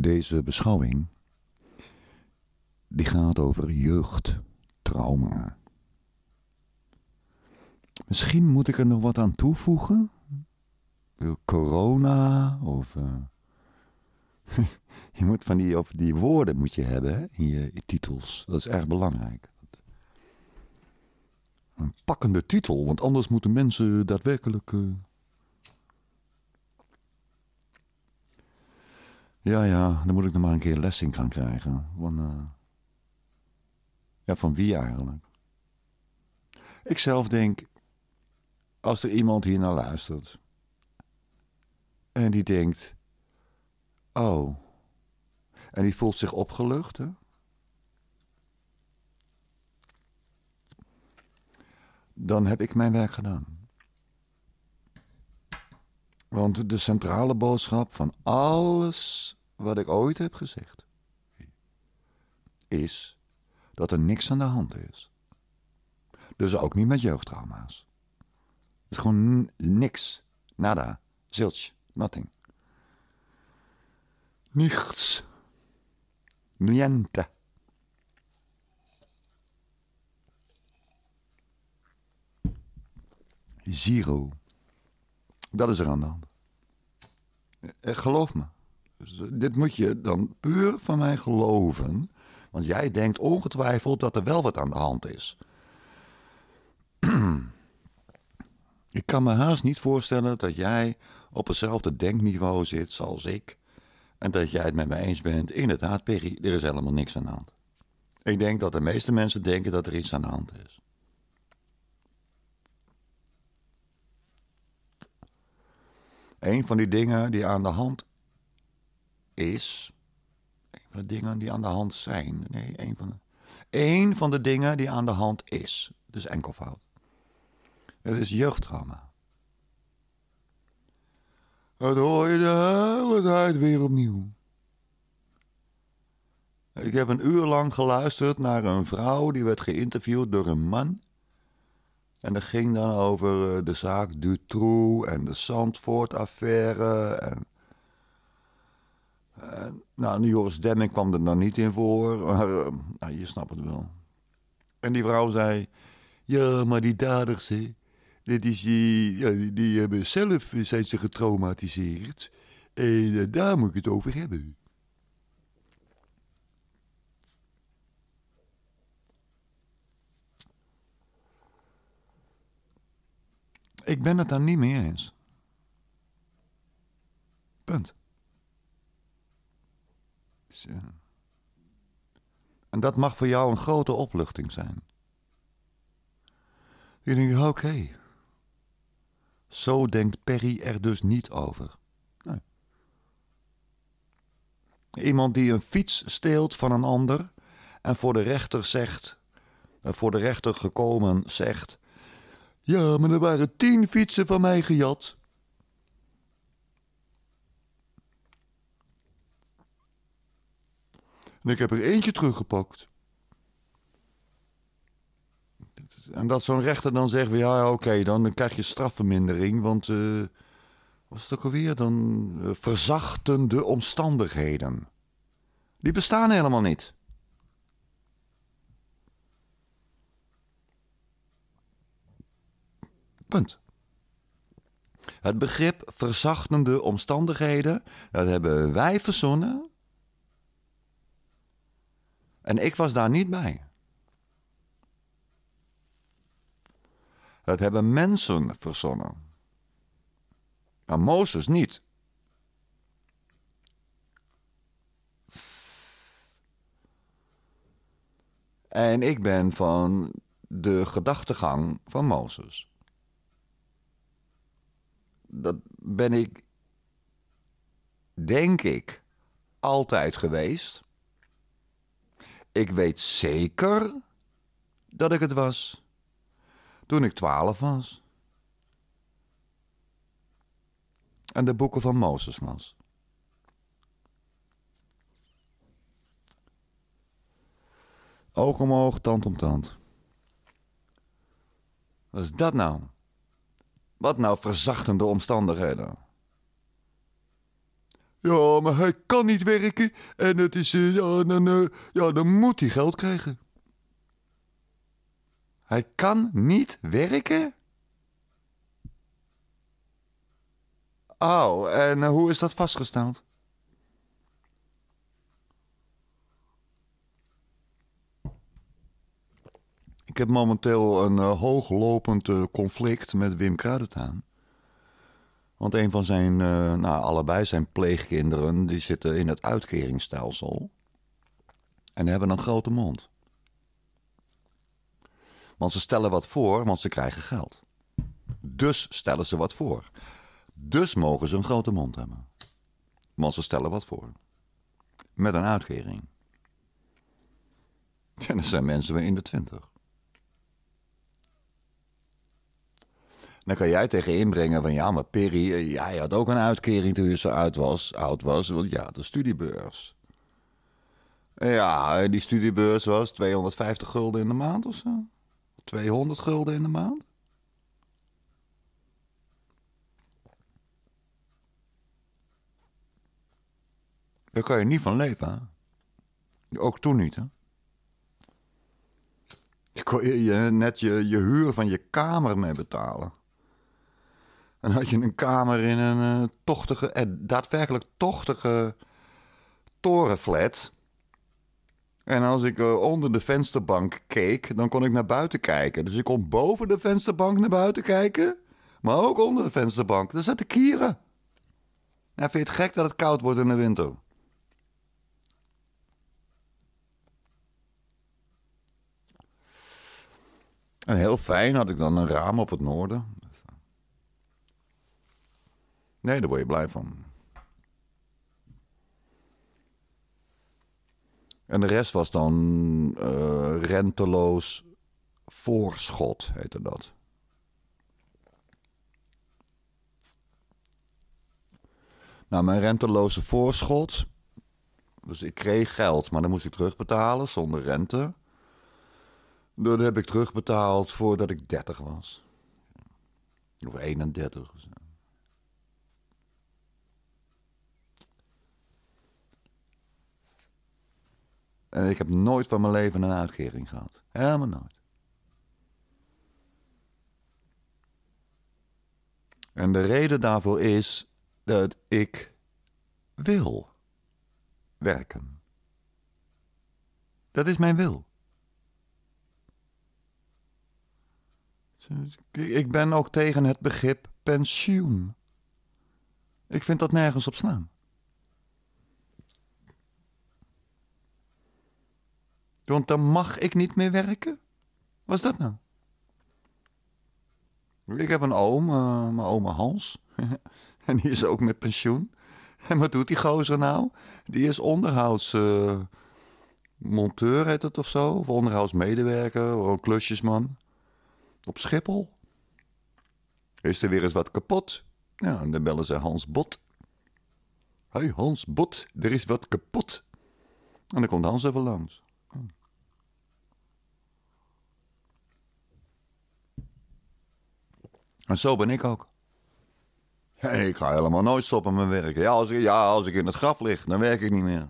Deze beschouwing die gaat over jeugdtrauma. Misschien moet ik er nog wat aan toevoegen. Corona of. Eh, je moet van die, of die woorden moet je hebben in je titels. Dat is erg belangrijk. Een pakkende titel, want anders moeten mensen daadwerkelijk. Eh, Ja, ja, dan moet ik nog maar een keer les in gaan krijgen. Van, eh, ja, van wie eigenlijk? Ik zelf denk, als er iemand hier naar luistert en die denkt, oh, en die voelt zich opgelucht, hè? dan heb ik mijn werk gedaan. Want de centrale boodschap van alles wat ik ooit heb gezegd is dat er niks aan de hand is. Dus ook niet met jeugdtrauma's. is gewoon niks. Nada. Zilch. Nothing. Nichts. Niente. Zero. Dat is er aan de hand. Eh, geloof me. Dus, eh, dit moet je dan puur van mij geloven. Want jij denkt ongetwijfeld dat er wel wat aan de hand is. ik kan me haast niet voorstellen dat jij op hetzelfde denkniveau zit als ik. En dat jij het met me eens bent. Inderdaad, Peggy, er is helemaal niks aan de hand. Ik denk dat de meeste mensen denken dat er iets aan de hand is. Een van die dingen die aan de hand is. Een van de dingen die aan de hand zijn. Nee, een van de. Een van de dingen die aan de hand is. Dus enkelvoud. Het is jeugdtrauma. Het hoor je de hele tijd weer opnieuw. Ik heb een uur lang geluisterd naar een vrouw die werd geïnterviewd door een man en dat ging dan over eh, de zaak Dutroux en de Zandvoort-affaire. En, en, nou, Joris Demming kwam er dan niet in voor, maar eh, nou, je snapt het wel. En die vrouw zei, ja, maar die daders, hè, dit is die, ja, die, die, hebben zelf, zijn ze getraumatiseerd. En eh, daar moet ik het over hebben. Ik ben het daar niet mee eens. Punt. En dat mag voor jou een grote opluchting zijn. Je denkt, oké. Zo denkt Perry er dus niet over. Iemand die een fiets steelt van een ander en voor de rechter zegt, eh, voor de rechter gekomen zegt: ja, maar er waren tien fietsen van mij gejat. En ik heb er eentje teruggepakt. En dat zo'n rechter dan zegt: ja, oké, dan krijg je strafvermindering. Want uh, eh, was het ook alweer? Dan eh, verzachtende omstandigheden. Die bestaan helemaal niet. Punt. Het begrip verzachtende omstandigheden, dat hebben wij verzonnen. En ik was daar niet bij. Dat hebben mensen verzonnen. Maar Mozes niet. En ik ben van de gedachtegang van Mozes dat ben ik, denk ik, altijd geweest. Ik weet zeker dat ik het was toen ik twaalf was. En de boeken van Mozes was. Oog om oog, tand om tand. Wat is dat nou? Wat nou verzachtende omstandigheden? Ja, maar hij kan niet werken en het is, eh, ja, dan, eh, ja, dan moet hij geld krijgen. Hij kan niet werken? Oh, en eh, hoe is dat vastgesteld? Ik heb momenteel een eh, hooglopend eh, conflict met Wim Kruidentaan. Want een van zijn, eh, nou allebei zijn pleegkinderen, die zitten in het uitkeringsstelsel. En hebben een grote mond. Want ze stellen wat voor, want ze krijgen geld. Dus stellen ze wat voor. Dus mogen ze een grote mond hebben. Want ze stellen wat voor. Met een uitkering. En er zijn mensen in de twintig. Dan kan jij tegen inbrengen van ja, maar Perry, eh, jij had ook een uitkering toen je zo oud was. Oud was want ja, de studiebeurs. Ja, die studiebeurs was 250 gulden in de maand of zo. 200 gulden in de maand. Daar kan je niet van leven. Ook toen niet, hè? Je kon je, net je, je huur van je kamer mee betalen. En had je een kamer in een eh, tochtige, eh, daadwerkelijk tochtige torenflat. En als ik eh, onder de vensterbank keek, dan kon ik naar buiten kijken. Dus ik kon boven de vensterbank naar buiten kijken, maar ook onder de vensterbank. Daar zaten kieren. En nou, vind je het gek dat het koud wordt in de winter? En heel fijn had ik dan een raam op het noorden. Nee, daar word je blij van. En de rest was dan eh, renteloos voorschot, heette dat. Nou, mijn renteloze voorschot. Dus ik kreeg geld, maar dan moest ik terugbetalen zonder rente. Dat heb ik terugbetaald voordat ik 30 was. Of 31. ik heb nooit van mijn leven een uitkering gehad. Helemaal nooit. En de reden daarvoor is dat ik wil werken. Dat is mijn wil. Ik ben ook tegen het begrip pensioen. Ik vind dat nergens op slaan. Want dan mag ik niet meer werken? Wat is dat nou? Ik heb een oom, eh, mijn oma Hans. en die is ook met pensioen. En wat doet die gozer nou? Die is onderhoudsmonteur, uh, heet het of zo. onderhoudsmedewerker, of een klusjesman. Op Schiphol. Is er weer eens wat kapot? Ja, en dan bellen ze Hans Bot. Hé Hans Bot, er is wat kapot. En dan komt Hans even langs. En zo ben ik ook. Hey, ik ga helemaal nooit stoppen met werken. Ja als, ik, ja, als ik in het graf lig, dan werk ik niet meer.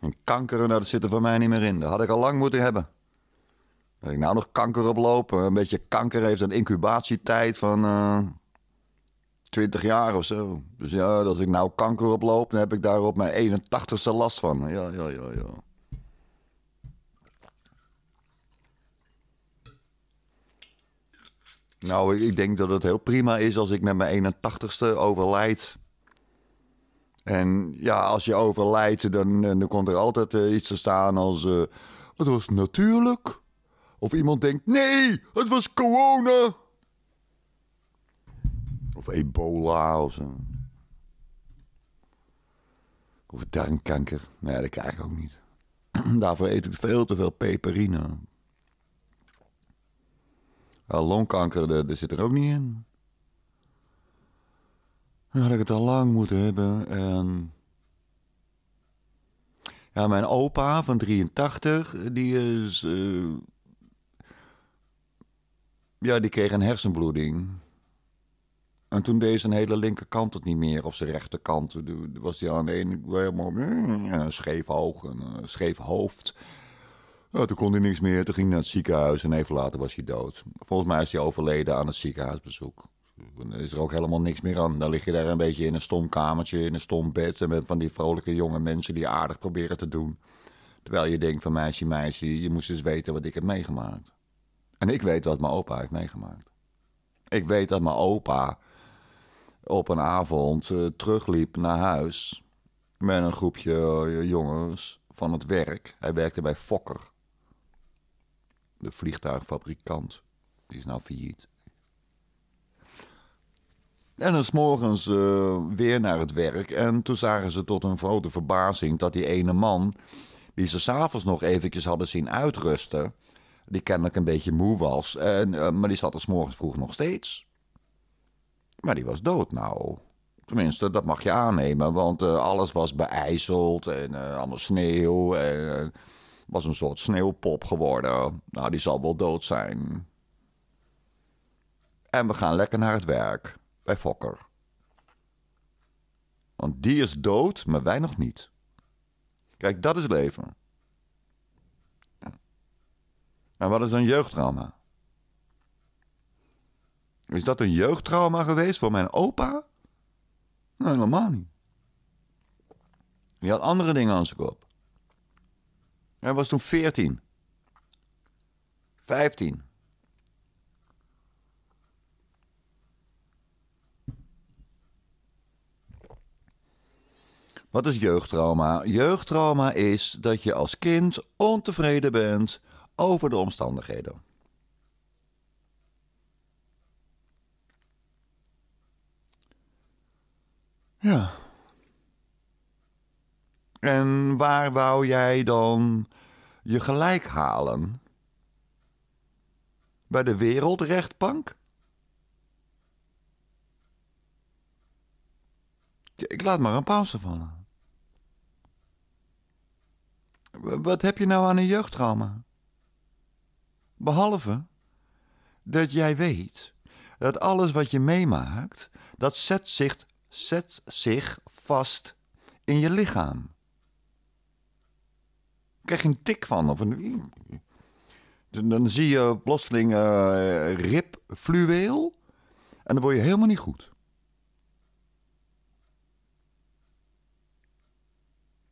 En kankeren, dat zit er voor mij niet meer in. Dat had ik al lang moeten hebben. Dat ik nou nog kanker oploop. Eh, een beetje kanker heeft een incubatietijd van uh, eh, 20 jaar of zo. Dus ja, als ik nou kanker oploop, dan heb ik daar op mijn 81ste last van. Ja, ja, ja, ja. Nou, ik denk dat het heel prima is als ik met mijn 81ste overlijd. En ja, als je overlijdt, dan, eh, dan komt er altijd eh, iets te staan als... Eh, het was natuurlijk. Of iemand denkt, nee, het was corona. Of ebola of zo. Of darmkanker. Nee, dat krijg ik ook niet. Daarvoor eet ik veel te veel peperine. Eh, longkanker, dat, zit er ook niet in. Dan had ik het al lang moeten hebben. En... Ja, mijn opa van 83, die is. Eh, ja, die kreeg een hersenbloeding. En toen deed zijn hele linkerkant het niet meer, of zijn rechterkant. was hij aan de ene helemaal een scheef oog, een eh, scheef hoofd toen kon hij niks meer. Toen ging hij naar het ziekenhuis en even later was hij dood. Volgens mij is hij overleden aan het ziekenhuisbezoek. Dan is er ook helemaal niks meer aan. Dan lig je daar een beetje in een stom kamertje, in een stom bed. En met van die vrolijke jonge mensen die aardig proberen te doen. Terwijl je denkt van meisje, meisje, je moest eens weten wat ik heb meegemaakt. En ik weet wat mijn opa heeft meegemaakt. Ik weet dat mijn opa op een avond uh, terugliep naar huis met een groepje eh, jongens van het werk. Hij werkte bij Fokker de vliegtuigfabrikant. Die is nou failliet. En dan morgens eh, weer naar het werk. En toen zagen ze tot hun grote verbazing dat die ene man... die ze s'avonds nog eventjes hadden zien uitrusten... die kennelijk een beetje moe was. En, eh, maar die zat er morgens vroeg nog steeds. Maar die was dood nou. Tenminste, dat mag je aannemen. Want eh, alles was beijzeld en allemaal sneeuw en was een soort sneeuwpop geworden. Nou, die zal wel dood zijn. En we gaan lekker naar het werk bij Fokker. Want die is dood, maar wij nog niet. Kijk, dat is leven. En wat is een jeugdtrauma? Is dat een jeugdtrauma geweest voor mijn opa? Nee, helemaal niet. Die had andere dingen aan zijn kop. Hij was toen 14. 15. Wat is jeugdtrauma? Jeugdtrauma is dat je als kind ontevreden bent over de omstandigheden. Ja. En waar wou jij dan je gelijk halen? Bij de wereldrechtbank? Ik laat maar een pauze vallen. Wat heb je nou aan een jeugdtrauma? Behalve dat jij weet dat alles wat je meemaakt, dat zet zich, zet zich vast in je lichaam krijg je een tik van. Of een, dan zie je plotseling uh, eh, rib En dan word je helemaal niet goed.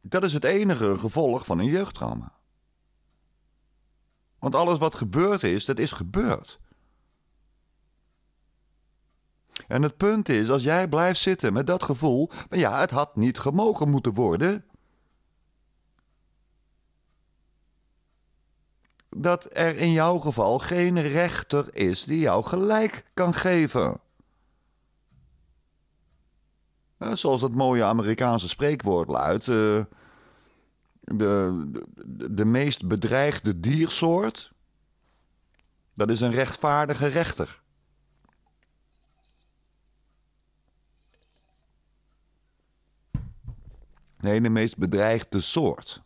Dat is het enige gevolg van een jeugdtrauma. Want alles wat gebeurd is, dat is gebeurd. En het punt is, als jij blijft zitten met dat gevoel, maar ja, het had niet gemogen moeten worden. dat er in jouw geval geen rechter is die jou gelijk kan geven. Eh, zoals dat mooie Amerikaanse spreekwoord luidt: eh, de, de, de meest bedreigde diersoort, dat is een rechtvaardige rechter. Nee, de meest bedreigde soort.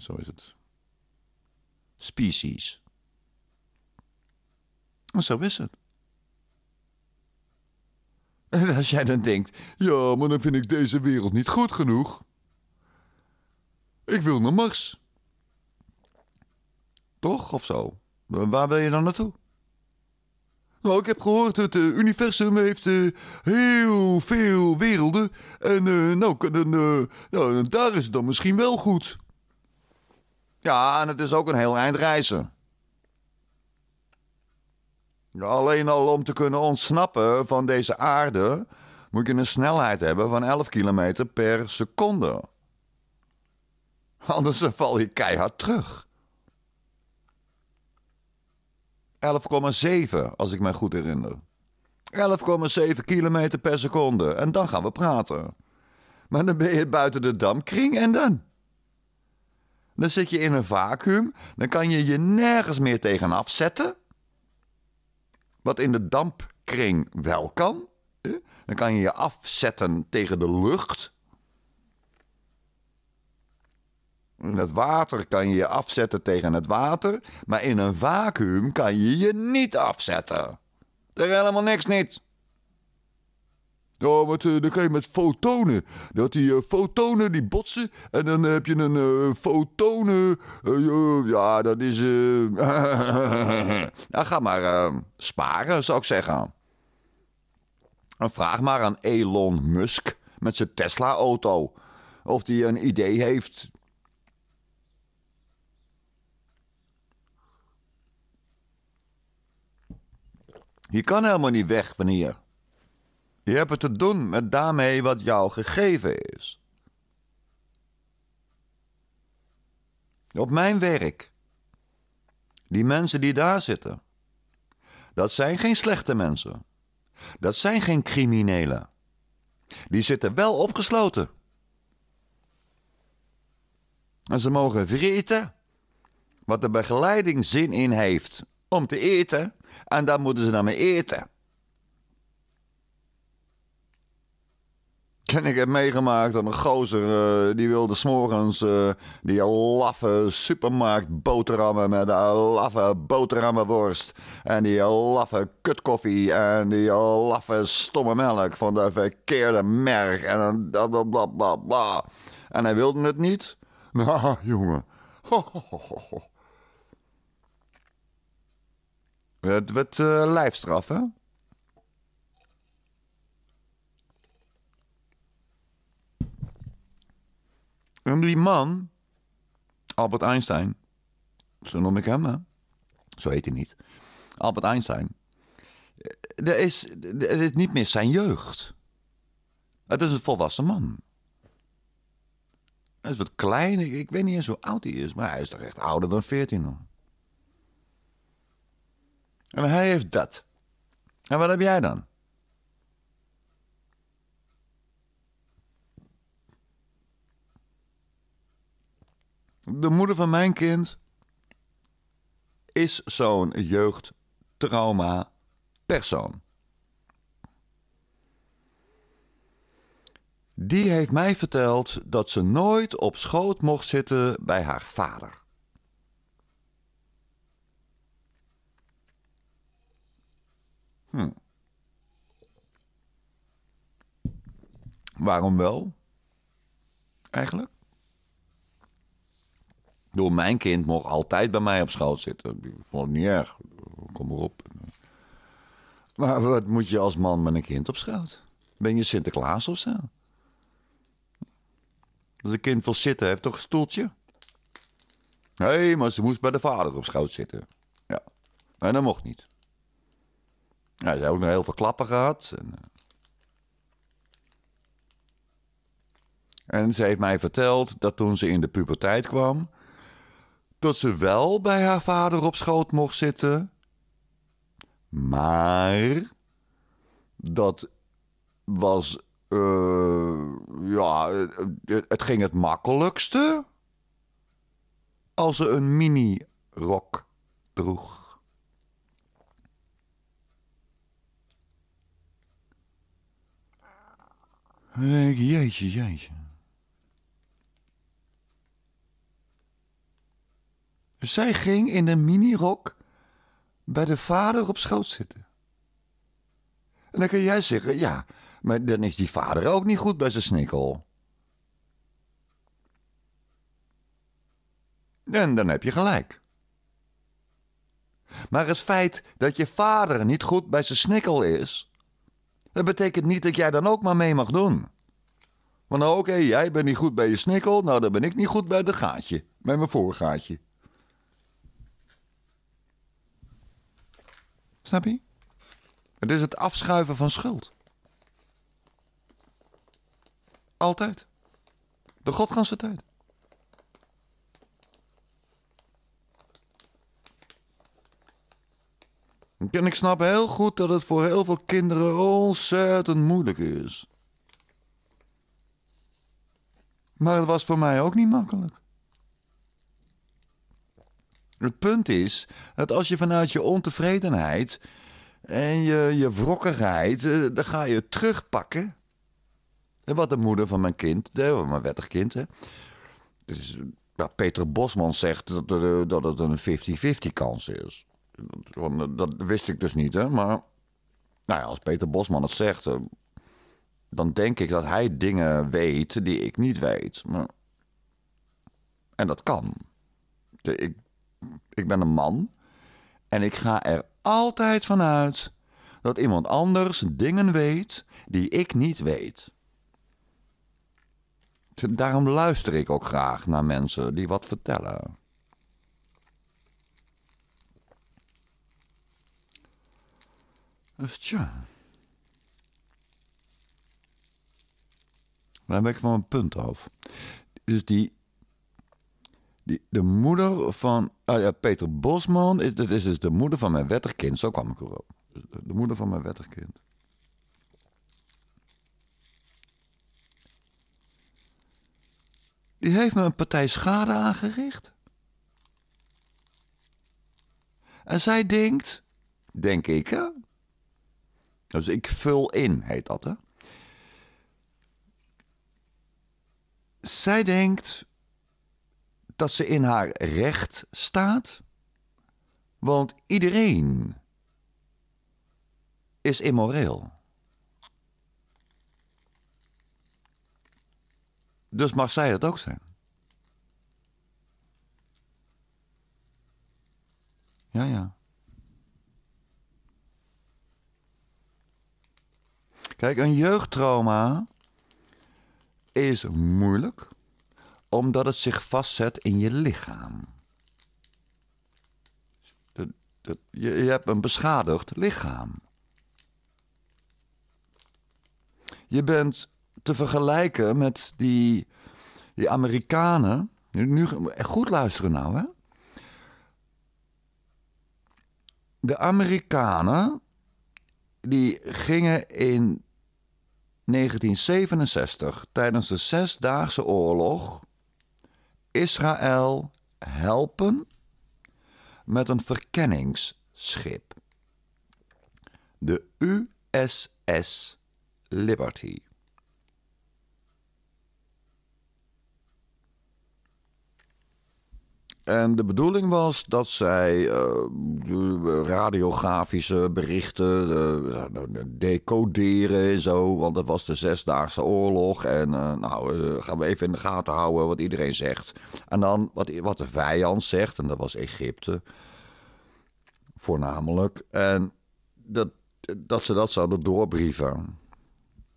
Zo is het. Species. zo is het. En als jij dan denkt: ja, maar dan vind ik deze wereld niet goed genoeg. Ik wil naar Mars. Toch of zo? Waar wil je dan naartoe? Nou, ik heb gehoord, dat het eh, universum heeft eh, heel veel werelden. En eh, nou, kunnen, nou, daar is het dan misschien wel goed. Ja, en het is ook een heel eind reizen. Alleen al om te kunnen ontsnappen van deze aarde moet je een snelheid hebben van 11 kilometer per seconde. Anders val je keihard terug. 11,7 als ik me goed herinner. 11,7 kilometer per seconde en dan gaan we praten. Maar dan ben je buiten de damkring en dan? Dan zit je in een vacuüm. Dan kan je je nergens meer tegen afzetten. Wat in de dampkring wel kan. Dan kan je je afzetten tegen de lucht. In het water kan je je afzetten tegen het water. Maar in een vacuüm kan je je niet afzetten. Er is helemaal niks niet. Ja, nou, met, eh, dan ga je met fotonen. Dat die eh, fotonen die botsen. En dan heb je een eh, fotonen. ja, dat is. nou, ga maar sparen, zou ik zeggen. vraag maar aan Elon Musk met zijn Tesla-auto. Of die een idee heeft. Je kan helemaal niet weg wanneer. Je hebt het te doen met daarmee wat jou gegeven is. Op mijn werk, die mensen die daar zitten, dat zijn geen slechte mensen. Dat zijn geen criminelen. Die zitten wel opgesloten. En ze mogen vreten wat de begeleiding zin in heeft om te eten. En daar moeten ze dan mee eten. En ik heb meegemaakt dat een gozer eh, die wilde s'morgens uh, die laffe supermarkt boterhammen met een laffe boterhammenworst. En die laffe kutkoffie en die laffe stomme melk van de verkeerde merk. En bla bla bla bla. En hij wilde het niet. Nou, jongen. Ho, het werd uh, lijfstraf, hè? En die man, Albert Einstein, zo noem ik hem, hè? zo heet hij niet. Albert Einstein. Er is, er is niet meer zijn jeugd. Het is een volwassen man. Hij is wat klein, ik, weet niet eens hoe oud hij is, maar hij is toch echt ouder dan 14 En hij heeft dat. En wat heb jij dan? de moeder van mijn kind is zo'n jeugdtrauma persoon. Die heeft mij verteld dat ze nooit op schoot mocht zitten bij haar vader. Hm. Waarom wel? Eigenlijk? Door mijn kind mocht altijd bij mij op schoot zitten. Ik vond niet erg. Kom maar op. Maar wat moet je als man met een kind op schoot? Ben je Sinterklaas of zo? Als een kind wil zitten, heeft toch een stoeltje? Hé, hey, maar ze moest bij de vader op schoot zitten. Ja. En dat mocht niet. Ja, ze heeft ook nog heel veel klappen gehad. En, eh. en ze heeft mij verteld dat toen ze in de puberteit kwam dat ze wel bij haar vader op schoot mocht zitten, maar dat was, uh, ja, het ging het makkelijkste als ze een mini-rok droeg. jeetje, jeetje. Zij ging in een minirok bij de vader op schoot zitten. En dan kun jij zeggen, ja, maar dan is die vader ook niet goed bij zijn snikkel. En dan heb je gelijk. Maar het feit dat je vader niet goed bij zijn snikkel is, dat betekent niet dat jij dan ook maar mee mag doen. Want nou, oké, jij bent niet goed bij je snikkel, nou dan ben ik niet goed bij de gaatje, bij mijn voorgaatje. Snap je? Het is het afschuiven van schuld. Altijd. De godganse tijd. En ik snap heel goed dat het voor heel veel kinderen ontzettend moeilijk is. Maar het was voor mij ook niet makkelijk. Het punt is dat als je vanuit je ontevredenheid en je, je wrokkigheid, eh, dan ga je terugpakken. En wat de moeder van mijn kind, mijn wettig kind, hè. Dus, Peter Bosman zegt dat, eh, dat het een 50-50 kans is. Dat, eh, dat, wist ik dus niet, hè. Maar nou ja, als Peter Bosman het zegt, dan denk ik dat hij dingen weet die ik niet weet. Maar... En dat kan. Ik ik ben een man en ik ga er altijd vanuit dat iemand anders dingen weet die ik niet weet. Daarom luister ik ook graag naar mensen die wat vertellen. Dus tja. Dan ben ik van een punt af. Dus die de moeder van. Ah ja, Peter Bosman, is, dat is dus de moeder van mijn wettig kind Zo kwam ik erop. Dus de, moeder van mijn wettig kind Die heeft me een partij schade aangericht. En zij denkt, denk ik hè. Dus ik vul in, heet dat hè. Zij denkt, dat ze in haar recht staat? Want iedereen is immoreel. Dus mag zij dat ook zijn. Ja, ja. Kijk, een jeugdtrauma is moeilijk omdat het zich vastzet in je lichaam. Je, hebt een beschadigd lichaam. Je bent te vergelijken met die, die Amerikanen. Nu, goed luisteren nou, hè. De Amerikanen die gingen in 1967 tijdens de Zesdaagse Oorlog Israël helpen met een verkenningsschip, de USS Liberty. En de bedoeling was dat zij eh, eh, radiografische berichten eh, nou, nou, decoderen en zo. Want dat was de Zesdaagse Oorlog. En nou, gaan we even in de gaten houden wat iedereen zegt. En dan wat, wat de vijand zegt, en dat was Egypte voornamelijk. En dat, dat ze dat zouden doorbrieven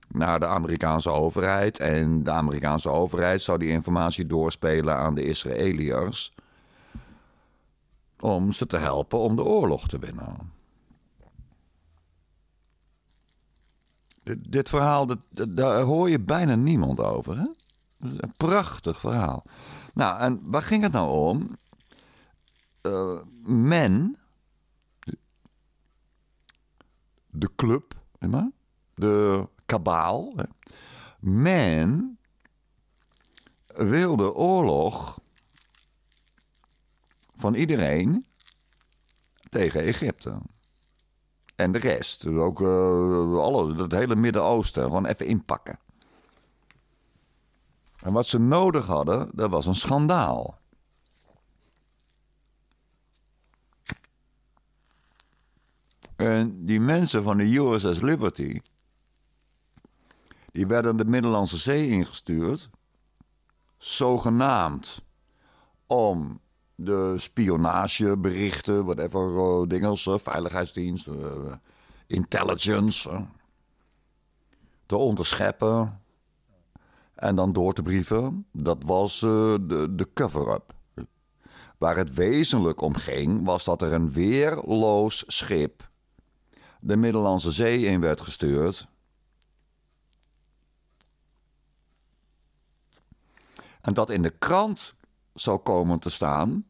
naar de Amerikaanse overheid. En de Amerikaanse overheid zou die informatie doorspelen aan de Israëliërs om ze te helpen om de oorlog te winnen. Dit verhaal, daar hoor je bijna niemand over. Hè? Een prachtig verhaal. Nou, en waar ging het nou om? Eh, men, de club, de kabaal. Men wilde oorlog van iedereen tegen Egypte. En de rest, ook eh, alle, het hele Midden-Oosten, gewoon even inpakken. En wat ze nodig hadden, dat was een schandaal. En die mensen van de USS Liberty, die werden de Middellandse Zee ingestuurd, zogenaamd om de spionageberichten, whatever uh, eh, dingels, uh, eh, veiligheidsdienst, eh, intelligence, te onderscheppen en dan door te brieven. Dat was de, de cover-up. Waar het wezenlijk om ging, was dat er een weerloos schip de Middellandse Zee in werd gestuurd. En dat in de krant zou komen te staan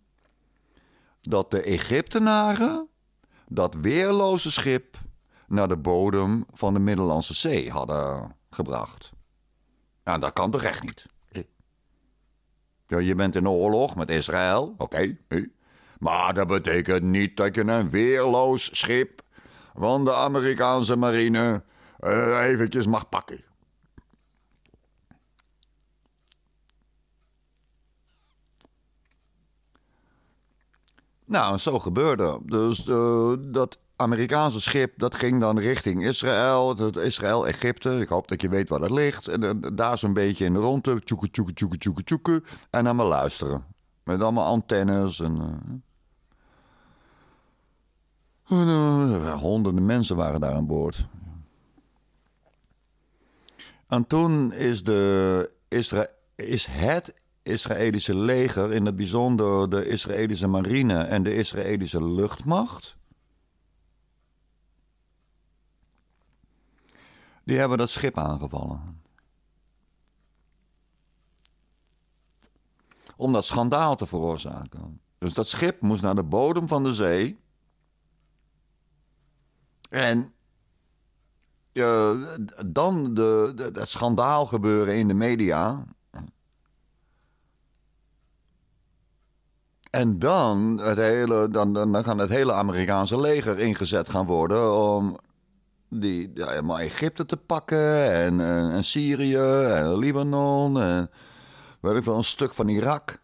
dat de Egyptenaren dat weerloze schip naar de bodem van de Middellandse Zee hadden gebracht. Nou, dat kan toch echt niet? Ja, je bent in oorlog met Israël, oké. Maar dat betekent niet dat je een weerloos schip van de Amerikaanse marine uh, eventjes mag pakken. Nou, zo gebeurde. Dus eh, dat Amerikaanse schip dat ging dan richting Israël, Israël-Egypte. Ik hoop dat je weet waar dat ligt. En, eh, daar zo'n beetje in de rondte, tjoeke, tjoeke, tjoeke, tjoeke, En dan me luisteren. Met allemaal antennes en... Eh, honderden mensen waren daar aan boord. En toen is, de Isra is het Israëlische leger, in het bijzonder de Israëlische marine en de Israëlische luchtmacht. Die hebben dat schip aangevallen. Om dat schandaal te veroorzaken. Dus dat schip moest naar de bodem van de zee. En eh, dan de, de, het schandaal gebeuren in de media. En dan, het hele, dan, dan, dan kan het hele Amerikaanse leger ingezet gaan worden om die, ja, Egypte te pakken en, en, en, Syrië en Libanon en ik wel, een stuk van Irak.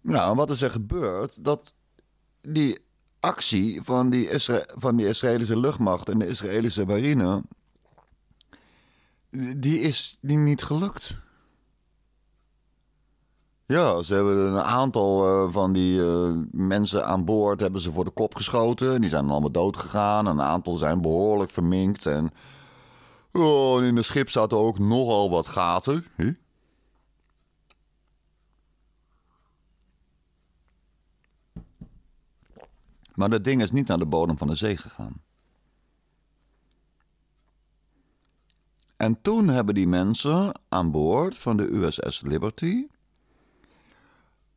Nou, wat is er gebeurd? Dat die actie van die, Isra van die Israëlische luchtmacht en de Israëlische marine die is die niet gelukt. Ja, ze hebben een aantal eh, van die eh, mensen aan boord hebben ze voor de kop geschoten. Die zijn allemaal dood gegaan. Een aantal zijn behoorlijk verminkt. En, oh, in het schip zaten ook nogal wat gaten. Maar dat ding is niet naar de bodem van de zee gegaan. En toen hebben die mensen aan boord van de USS Liberty,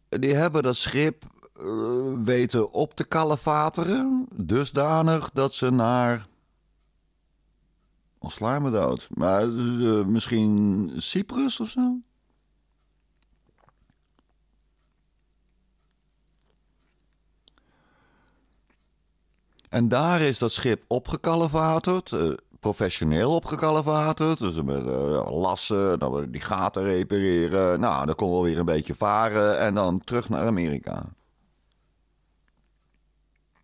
die hebben dat schip eh, weten op te kalevateren. dusdanig dat ze naar al sla me dood. Maar eh, misschien Cyprus of zo? En daar is dat schip opgekalevaterd. Eh, professioneel opgekalfaterd. Dus met lassen, dan die gaten repareren. Nou, dan kon we weer een beetje varen en dan terug naar Amerika.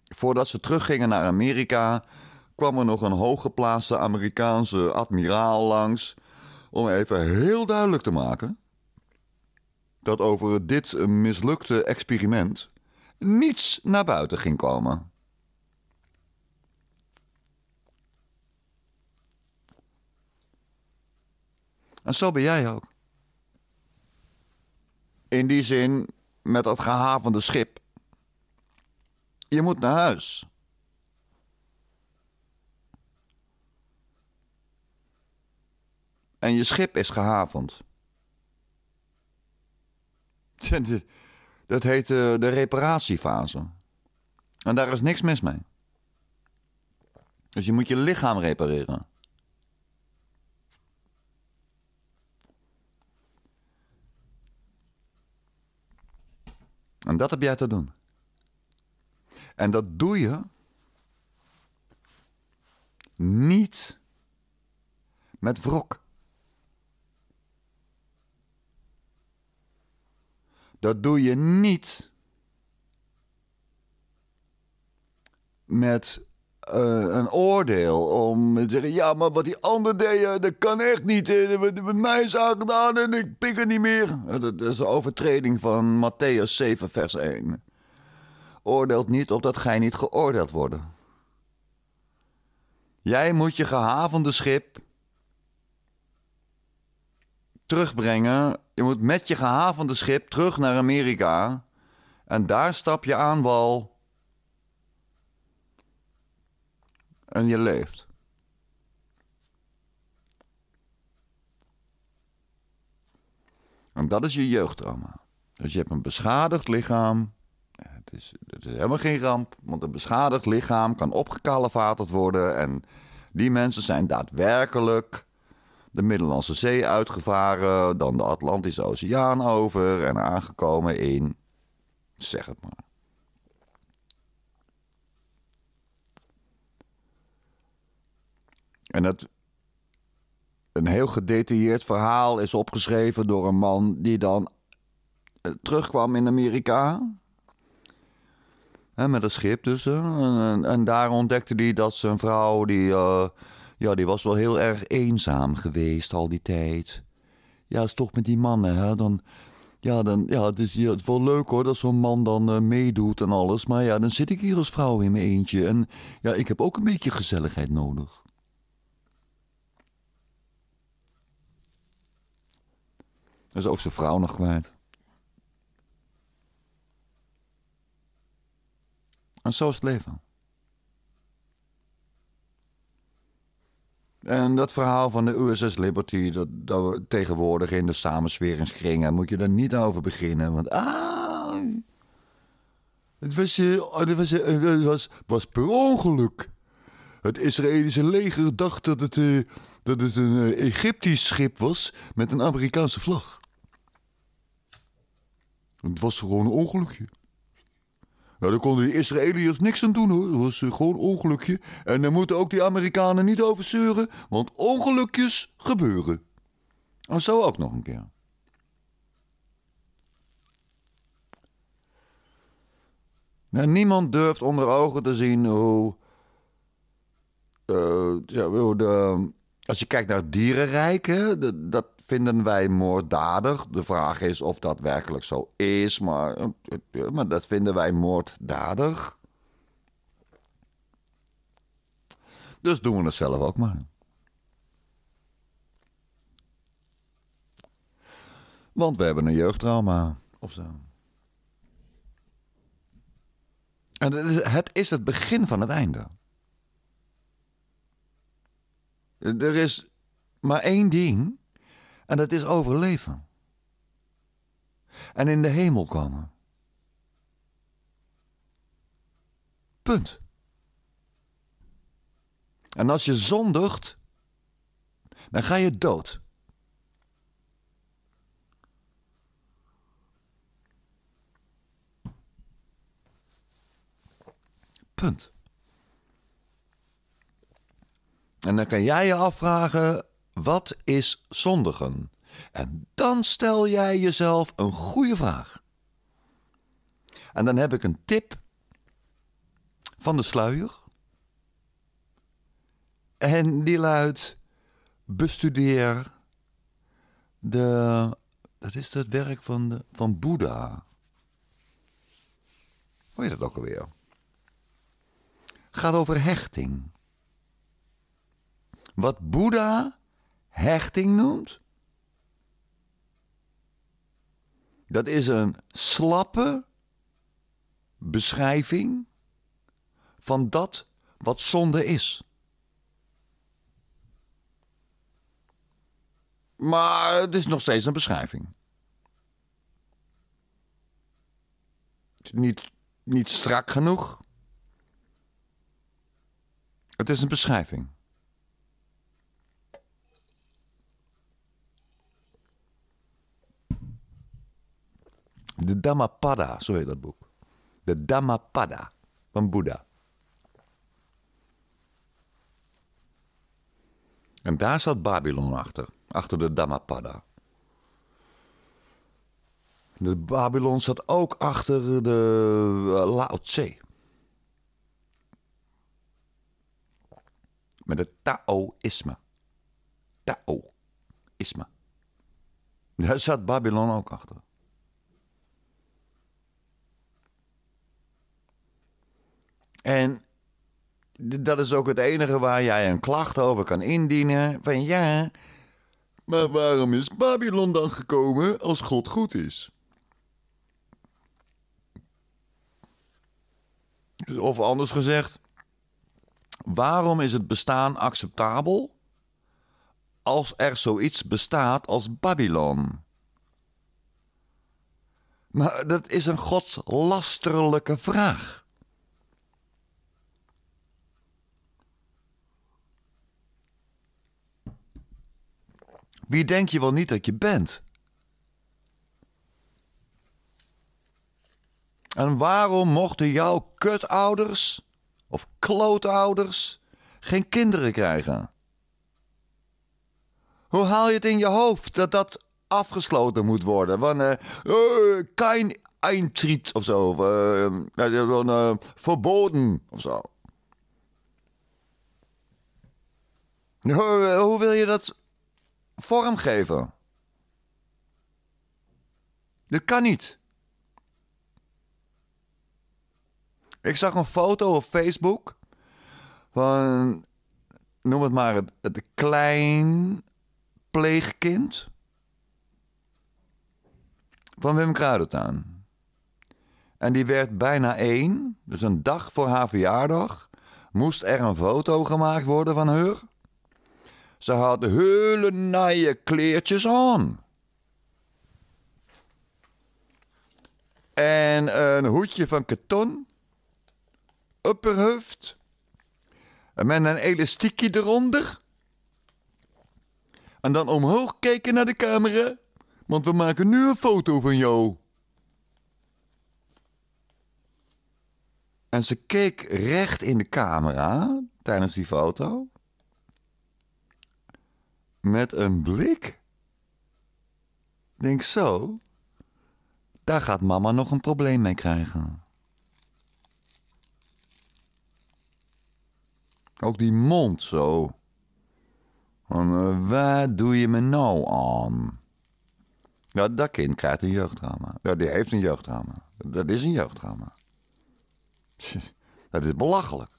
Voordat ze teruggingen naar Amerika, kwam er nog een hooggeplaatste Amerikaanse admiraal langs. Om even heel duidelijk te maken dat over dit mislukte experiment niets naar buiten ging komen. En zo ben jij ook. In die zin, met dat gehavende schip. Je moet naar huis. En je schip is gehavend. Dat heet eh, de reparatiefase. En daar is niks mis mee. Dus je moet je lichaam repareren. En dat heb jij te doen. En dat doe je niet met wrok. Dat doe je niet met eh, een oordeel om te zeggen: ja, maar wat die ander deed, eh, dat kan echt niet. Wat eh, met mij is aangedaan en ik pik er niet meer. Dat is de overtreding van Matthäus 7, vers 1. Oordeelt niet opdat gij niet geoordeeld worden. Jij moet je gehavende schip terugbrengen. Je moet met je gehavende schip terug naar Amerika. En daar stap je aan wal en je leeft. En dat is je jeugdtrauma. Dus je hebt een beschadigd lichaam. Het is, het is helemaal geen ramp, want een beschadigd lichaam kan opgekalevaterd worden. En die mensen zijn daadwerkelijk de Middellandse Zee uitgevaren, dan de Atlantische Oceaan over en aangekomen in, zeg het maar, En dat een heel gedetailleerd verhaal is opgeschreven door een man die dan eh, terugkwam in Amerika. En met een schip dus. En, en, daar ontdekte hij dat zijn vrouw, die, eh, ja, die was wel heel erg eenzaam geweest al die tijd. Ja, is toch met die mannen, hè? Dan, ja, dan, ja het, is, ja, het is wel leuk hoor dat zo'n man dan eh, meedoet en alles. Maar ja, dan zit ik hier als vrouw in mijn eentje. En ja, ik heb ook een beetje gezelligheid nodig. Dat is ook zijn vrouw nog kwijt. En zo is het leven. En dat verhaal van de USS Liberty, dat, dat we tegenwoordig in de samensweringskringen, moet je daar niet over beginnen. Want ah, het was, eh, oh, eh, het was, het was, was per ongeluk. Het Israëlische leger dacht dat het eh, dat het een eh, Egyptisch schip was met een Amerikaanse vlag. Het was gewoon een ongelukje. Nou, daar konden de Israëliërs niks aan doen hoor. Het was eh, gewoon een ongelukje. En daar moeten ook die Amerikanen niet over zeuren, want ongelukjes gebeuren. En zo ook nog een keer. Nou, niemand durft onder ogen te zien hoe. Uh, ja, hoe de als je kijkt naar dierenrijken, dat vinden wij moorddadig. De vraag is of dat werkelijk zo is, maar, maar dat vinden wij moorddadig. Dus doen we het zelf ook maar. Want we hebben een jeugdtrauma of zo. En het is het begin van het einde. Er is maar één ding en dat is overleven. En in de hemel komen. Punt. En als je zondigt, dan ga je dood. Punt. En dan kan jij je afvragen: wat is zondigen? En dan stel jij jezelf een goede vraag. En dan heb ik een tip van de sluier. En die luidt: bestudeer de. Dat is het werk van, de, van Boeddha. Hoe je dat ook alweer? Het gaat over hechting wat Boeddha hechting noemt? Dat is een slappe beschrijving van dat wat zonde is. Maar het is nog steeds een beschrijving. Niet, niet strak genoeg. Het is een beschrijving. De Dhammapada, zo heet dat boek. De Dhammapada van Boeddha. En daar zat Babylon achter, achter de Dhammapada. De Babylon zat ook achter de eh, Lao Tse. Met het Taoïsme. Taoïsme. Daar zat Babylon ook achter. En dat is ook het enige waar jij een klacht over kan indienen. Van ja, maar waarom is Babylon dan gekomen als God goed is? Dus of anders gezegd, waarom is het bestaan acceptabel als er zoiets bestaat als Babylon? Maar dat is een godslasterlijke vraag. Wie denk je wel niet dat je bent? En waarom mochten jouw kutouders of klootouders geen kinderen krijgen? Hoe haal je het in je hoofd dat dat afgesloten moet worden? Van, uh, kein Eintritt of zo. Eh, verboden of zo. hoe wil je dat vormgeven. Dat kan niet. Ik zag een foto op Facebook van, noem het maar, het, het klein pleegkind van Wim Kruidertaan. En die werd bijna één, dus een dag voor haar verjaardag, moest er een foto gemaakt worden van haar. Ze had hele nije kleertjes aan. En een hoedje van karton. en Met een elastiekje eronder. En dan omhoog kijken naar de camera. Want we maken nu een foto van jou. En ze keek recht in de camera tijdens die foto met een blik. Denk zo, daar gaat mama nog een probleem mee krijgen. Ook die mond zo. Van, eh, waar doe je me nou aan? Ja, dat kind krijgt een jeugdtrauma. Ja, die heeft een jeugdtrauma. Dat is een jeugdtrauma. Dat is belachelijk.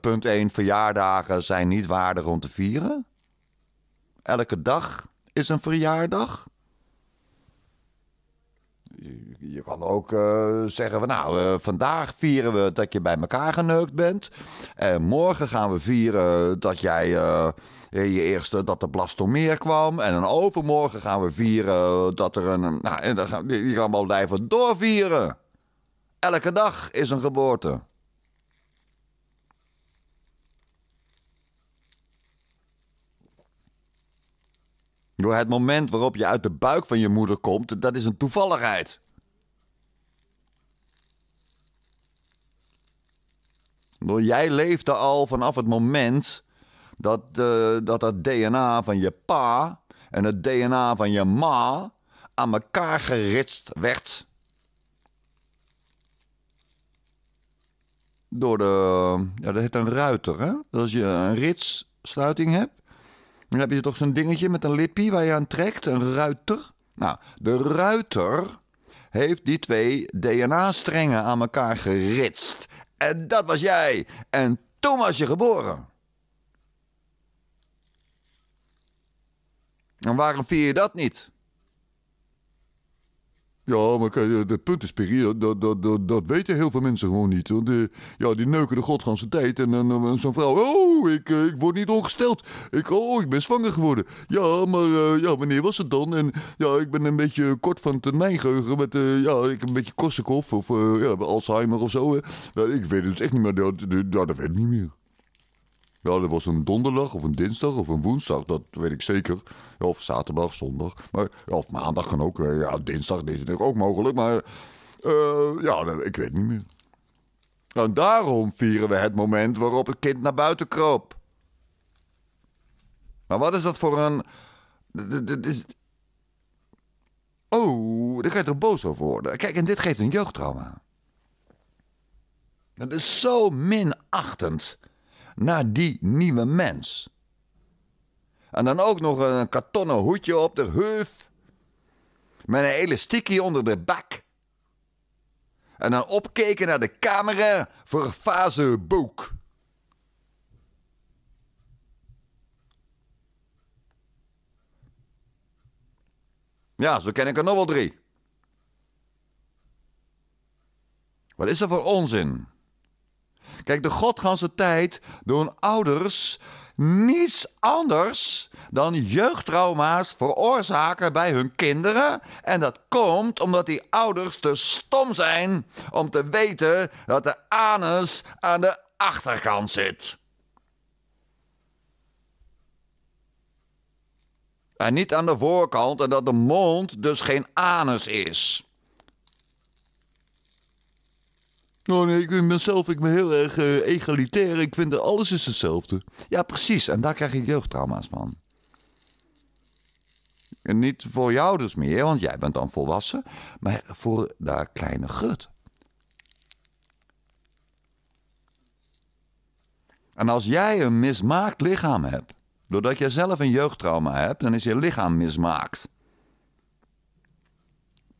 punt 1. Verjaardagen zijn niet waardig om te vieren. Elke dag is een verjaardag. Je, kan ook eh, zeggen nou, eh, vandaag vieren we dat je bij elkaar geneukt bent. En morgen gaan we vieren dat jij uh, je eerste, dat de blastomeer kwam. En dan overmorgen gaan we vieren dat er een, nou, en dan gaan, je kan wel blijven doorvieren. Elke dag is een geboorte. Door het moment waarop je uit de buik van je moeder komt, dat is een toevalligheid. Door jij leefde al vanaf het moment dat, eh, dat het DNA van je pa en het DNA van je ma aan elkaar geritst werd. Door de. Ja, dat heet een ruiter, hè? als je een ritssluiting hebt. Dan heb je toch zo'n dingetje met een lippie waar je aan trekt, een ruiter. Nou, de ruiter heeft die twee DNA-strengen aan elkaar geritst. En dat was jij. En toen was je geboren. En waarom vier je dat niet? Ja, maar eh, de punt is, dat, dat, dat, dat weten heel veel mensen gewoon niet. Want de, eh, ja, die neuken de godganse tijd. En, dan zo'n vrouw, oh, ik, eh, ik word niet ongesteld. Ik, oh, ik ben zwanger geworden. Ja, maar ja, wanneer was het dan? En ja, ik ben een beetje kort van termijngeheugen. Met, uh, ja, ik een beetje Korsakoff of ja, Alzheimer of zo. ik weet het echt niet meer. Dat, dat, dat weet ik niet meer. Ja, dat was een donderdag of een dinsdag of een woensdag, dat weet ik zeker. of zaterdag, zondag. Maar, of maandag kan ook. Ja, dinsdag is natuurlijk ook mogelijk. Maar eh, ja, ik weet niet meer. en daarom vieren we het moment waarop het kind naar buiten kroop. Maar wat is dat voor een. Dat is. Oh, daar ga je toch boos over worden? Kijk, en dit geeft een jeugdtrauma. Dat is zo minachtend naar die nieuwe mens. En dan ook nog een kartonnen hoedje op de heuf Met een elastiekje onder de bak. En dan opkeken naar de camera voor fase boek. Ja, zo ken ik er nog wel drie. Wat is er voor onzin? Kijk, de godganse tijd doen ouders niets anders dan jeugdtrauma's veroorzaken bij hun kinderen. En dat komt omdat die ouders te stom zijn om te weten dat de anus aan de achterkant zit. En niet aan de voorkant en dat de mond dus geen anus is. Oh nee, ik ben mezelf ik ben heel erg uh, egalitair. Ik vind dat alles is hetzelfde. Ja, precies. En daar krijg je jeugdtrauma's van. En niet voor jou dus meer, want jij bent dan volwassen. Maar voor dat kleine gut. En als jij een mismaakt lichaam hebt, doordat jij zelf een jeugdtrauma hebt, dan is je lichaam mismaakt.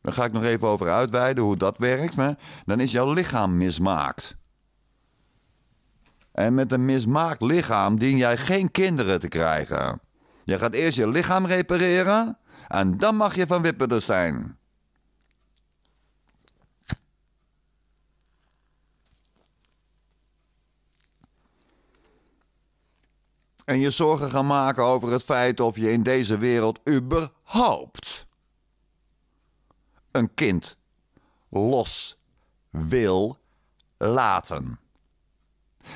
Daar ga ik nog even over uitweiden hoe dat werkt. Maar dan is jouw lichaam mismaakt. En met een mismaakt lichaam dien jij geen kinderen te krijgen. Je gaat eerst je lichaam repareren en dan mag je van Wipperder zijn. En je zorgen gaan maken over het feit of je in deze wereld überhaupt een kind los wil laten.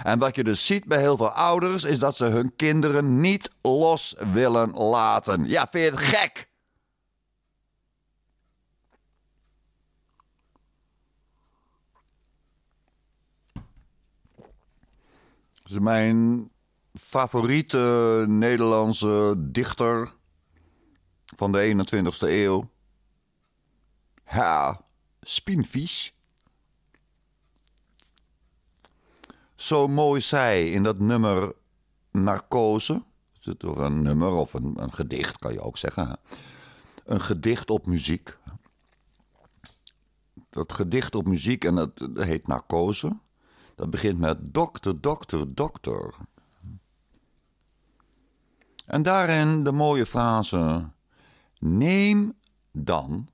En wat je dus ziet bij heel veel ouders is dat ze hun kinderen niet los willen laten. Ja, vind je het gek? zijn mijn favoriete Nederlandse dichter van de 21ste eeuw Ha spinvis. Zo mooi zij in dat nummer Narcose, of een nummer of een, een gedicht kan je ook zeggen. Een gedicht op muziek. Dat gedicht op muziek en dat, dat heet Narcose. Dat begint met dokter, dokter, dokter. En daarin de mooie frase: Neem dan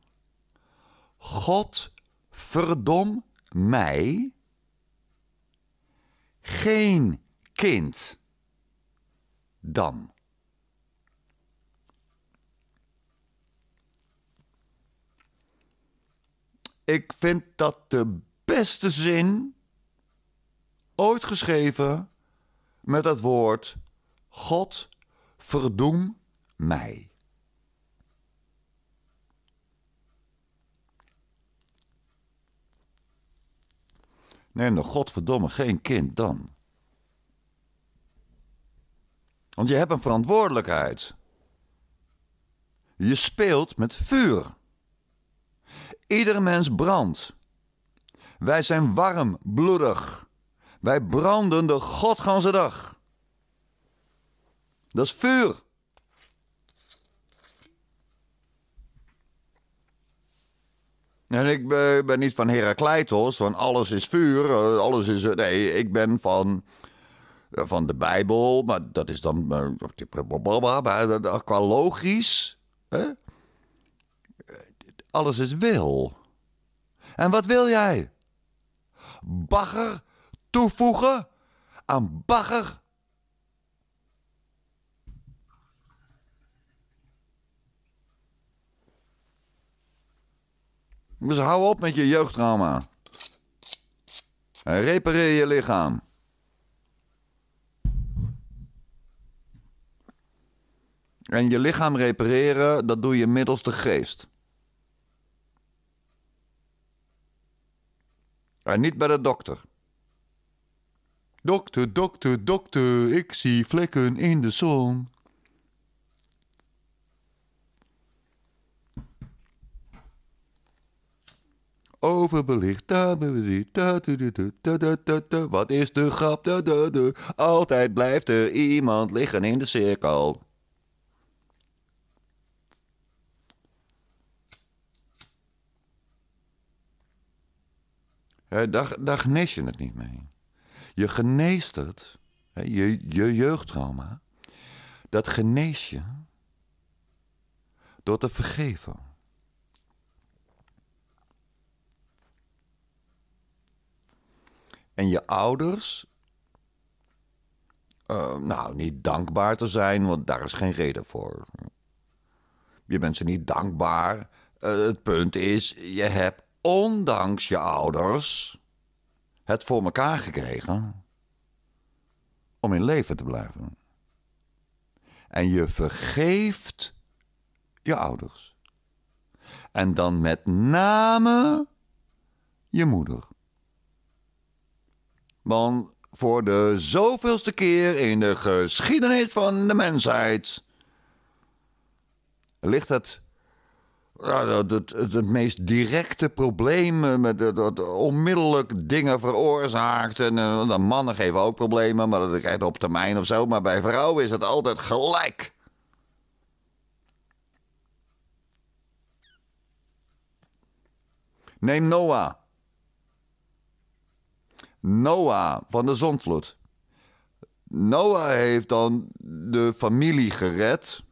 God verdom mij geen kind dan. Ik vind dat de beste zin ooit geschreven met het woord God verdom mij. Nee, nog godverdomme, geen kind dan. Want je hebt een verantwoordelijkheid. Je speelt met vuur. Ieder mens brandt. Wij zijn warm, bloedig. Wij branden de godganse dag. Dat is vuur. En ik ben niet van Herakleitos, van alles is vuur, eh, alles is... Eh, nee, ik ben van, eh, van de Bijbel, maar dat is dan... qua logisch, hè? alles is wil. En wat wil jij? Bagger toevoegen aan bagger Dus hou op met je jeugdtrauma. En repareer je lichaam. En je lichaam repareren, dat doe je middels de geest. En niet bij de dokter. Dokter, dokter, dokter, ik zie vlekken in de zon. overbelicht. Wat is de grap? Altijd blijft er iemand liggen in de cirkel. Daar, daar genees je het niet mee. Je geneest het, je, je jeugdtrauma, dat genees je door te vergeven. en je ouders. Eh, nou, niet dankbaar te zijn, want daar is geen reden voor. Je bent ze niet dankbaar. Eh, het punt is, je hebt ondanks je ouders het voor elkaar gekregen om in leven te blijven. En je vergeeft je ouders. En dan met name je moeder. Want voor de zoveelste keer in de geschiedenis van de mensheid ligt het, het, het, het meest directe probleem eh, met dat onmiddellijk dingen veroorzaakt. En, eh, mannen geven ook problemen, maar dat krijgt op termijn of zo. Maar bij vrouwen is het altijd gelijk. Neem Noah. Noah van de zondvloed. Noah heeft dan de familie gered.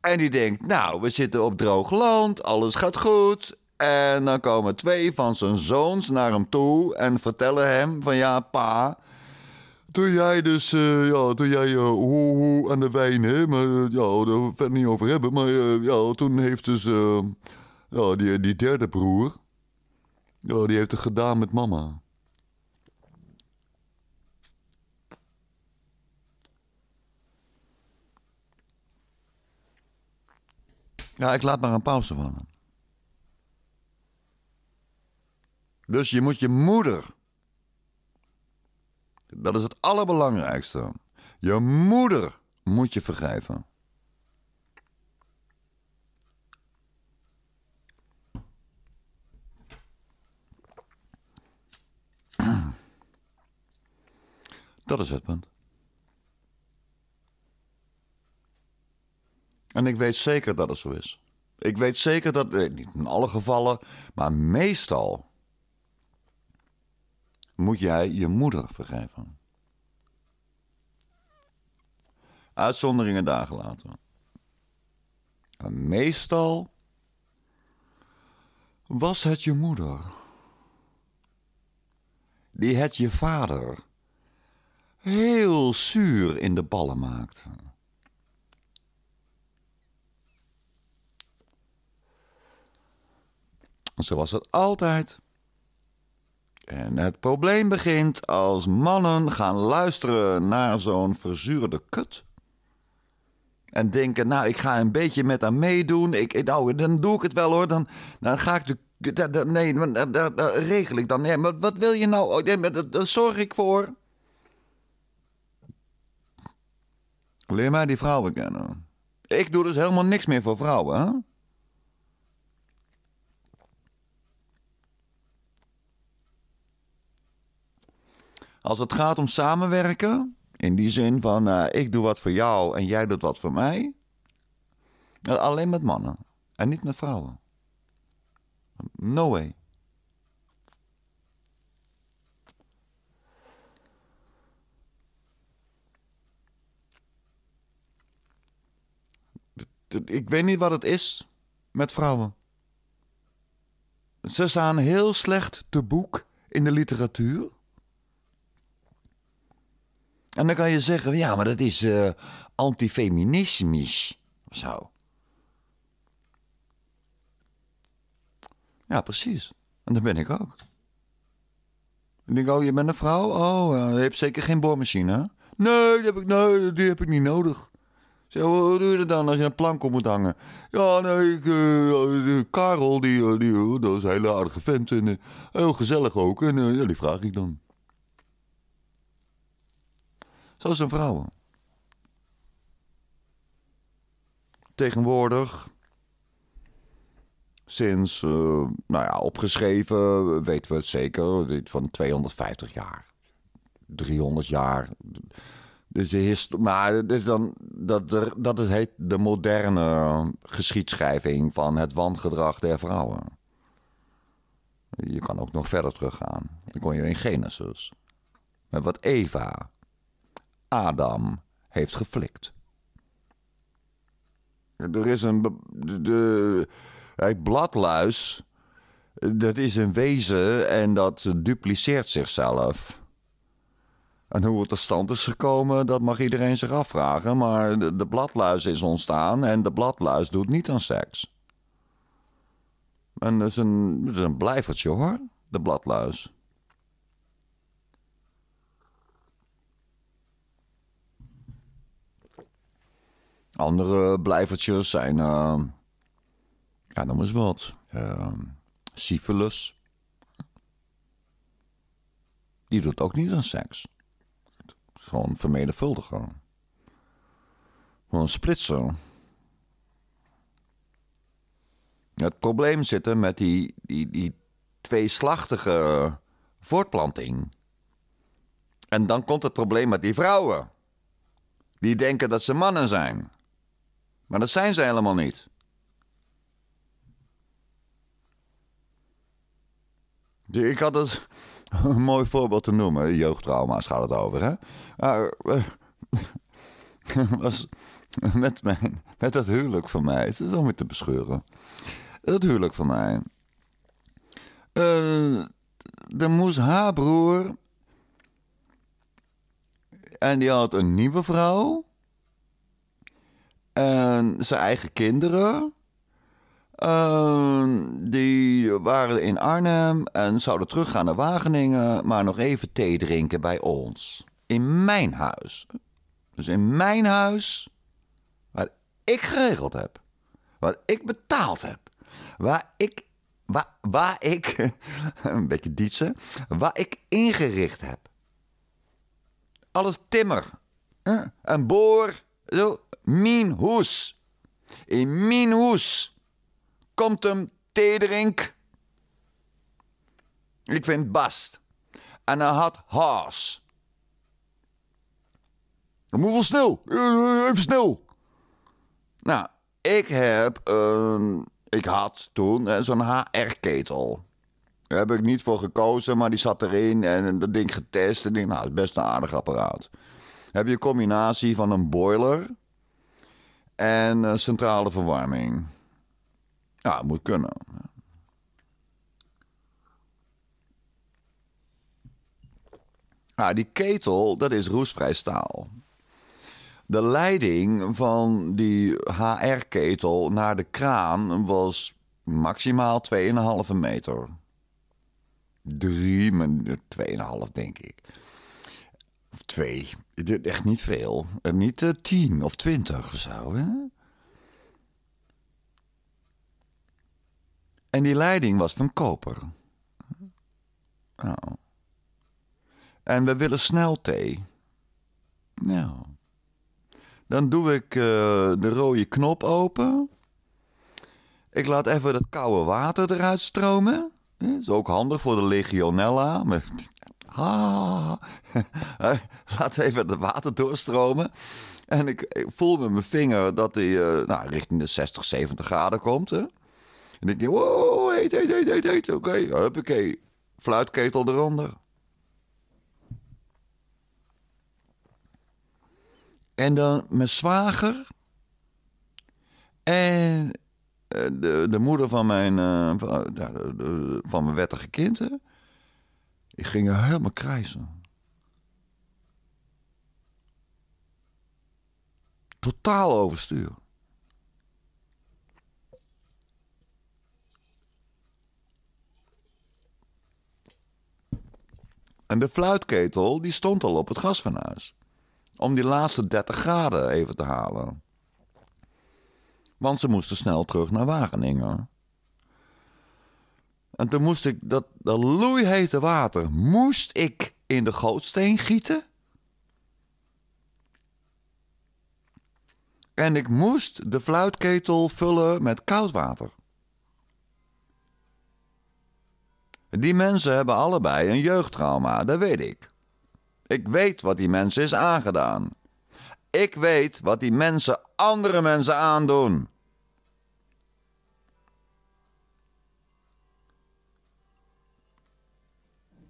En die denkt, nou, we zitten op droog land, alles gaat goed. En dan komen twee van zijn zoons naar hem toe en vertellen hem van ja, pa. Toen jij dus, eh, ja, toen jij eh, hoe, hoe aan de wijn, hè, maar uh, ja, daar het niet over hebben. Maar ja, toen heeft dus, ja, die, die derde broer, Oh, die heeft het gedaan met mama. Ja, ik laat maar een pauze van Dus je moet je moeder. Dat is het allerbelangrijkste. Je moeder moet je vergeven. Dat is het punt. En ik weet zeker dat het zo is. Ik weet zeker dat, eh, niet in alle gevallen, maar meestal moet jij je moeder vergeven. Uitzonderingen dagen later. En meestal was het je moeder die het je vader heel zuur in de ballen maakt. Zo was het altijd. En het probleem begint als mannen gaan luisteren naar zo'n verzuurde kut. En denken, nou, ik ga een beetje met haar meedoen. Ik, nou, dan doe ik het wel hoor. Dan, dan ga ik de Nee, daar, daar, regel ik dan. maar wat wil je nou? Daar oh, zorg ik voor. Leer mij die vrouwen kennen. Ik doe dus helemaal niks meer voor vrouwen, Als het gaat om samenwerken, in die zin van eh, ik doe wat voor jou en jij doet wat voor mij, eh, alleen met mannen en niet met vrouwen. No way. Ik weet niet wat het is met vrouwen. Ze staan heel slecht te boek in de literatuur. En dan kan je zeggen, ja, maar dat is uh, Zo. Ja, precies. En dat ben ik ook. Ik denk, oh, je bent een vrouw? Oh, eh, je hebt zeker geen boormachine, hè? Nee, die heb ik, nee, die heb ik niet nodig. Zeg, hoe doe je dat dan als je een plank op moet hangen? Ja, nee, ik, eh, eh, Karel, die, die, dat is een hele aardige vent. En heel gezellig ook. En uh, die vraag ik dan. Zo zijn vrouwen. Tegenwoordig sinds, eh, nou ja, opgeschreven, weten we het zeker, van 250 jaar, 300 jaar. Dus de maar dus dan, dat, er, dat is heet de moderne geschiedschrijving van het wangedrag der vrouwen. Je kan ook nog verder teruggaan. Dan kon je in Genesis. Met wat Eva, Adam, heeft geflikt. Er is een. de Kijk, bladluis, dat is een wezen en dat dupliceert zichzelf. En hoe het tot stand is gekomen, dat mag iedereen zich afvragen. Maar de, bladluis is ontstaan en de bladluis doet niet aan seks. En dat is een, dat is een blijvertje hoor, de bladluis. Andere blijvertjes zijn. Eh, ja, noem eens wat. Uh, syphilis. Die doet ook niet aan seks. Gewoon vermenigvuldigen. Gewoon splitsen. Het probleem zit er met die, die, die tweeslachtige voortplanting. En dan komt het probleem met die vrouwen. Die denken dat ze mannen zijn. Maar dat zijn ze helemaal niet. Ik had het, een mooi voorbeeld te noemen. Jeugdtrauma's gaat het over, hè? Maar, eh, was met, mijn, met dat huwelijk van mij. Het is om het te bescheuren. Dat huwelijk van mij. Uh, er moest haar broer. En die had een nieuwe vrouw. En zijn eigen kinderen. Ehm, die waren in Arnhem en zouden teruggaan naar Wageningen, maar nog even thee drinken bij ons. In mijn huis. Dus in mijn huis, waar ik geregeld heb, waar ik betaald heb, waar ik, waar, waar ik, een beetje dietsen, waar ik ingericht heb. Alles timmer. Een boor, zo, mijn hoes. In mijn hoes. Komt hem, Tederink. Ik vind bast. En hij had haas. Dan moet wel snel. Even snel. Nou, ik heb een. Ehm, ik had toen eh, zo'n HR-ketel. Daar heb ik niet voor gekozen, maar die zat erin en dat ding getest. En ik nou, het is best een aardig apparaat. Heb je een combinatie van een boiler en een centrale verwarming. Ja, het moet kunnen. Ja, die ketel, dat is roestvrij staal. De leiding van die HR-ketel naar de kraan was maximaal 2,5 meter. 3, 2,5 denk ik. Of 2. Echt niet veel. Eh, niet 10 eh, of 20 of zo. Hè? En die leiding was van koper. Nou. En we willen snel thee. Nou. Dan doe ik eh, de rode knop open. Ik laat even dat koude water eruit stromen. Dat is ook handig voor de legionella. Maar, laat even het water doorstromen. En ik, voel met mijn vinger dat hij uh, nou, richting de 60, 70 graden komt. Hè. En ik denk, wow, heet, heet, heet, heet, heet. Oké, okay, Fluitketel eronder. En dan mijn zwager. En eh, de, de moeder van mijn, eh, eh, van mijn wettige kind. Ik ging helemaal krijsen. Totaal overstuur. En de fluitketel die stond al op het gasfornuis. Om die laatste 30 graden even te halen. Want ze moesten snel terug naar Wageningen. En toen moest ik dat, dat loeihete water, moest ik in de gootsteen gieten? En ik moest de fluitketel vullen met koud water. Die mensen hebben allebei een jeugdtrauma, dat weet ik. Ik weet wat die mensen is aangedaan. Ik weet wat die mensen andere mensen aandoen.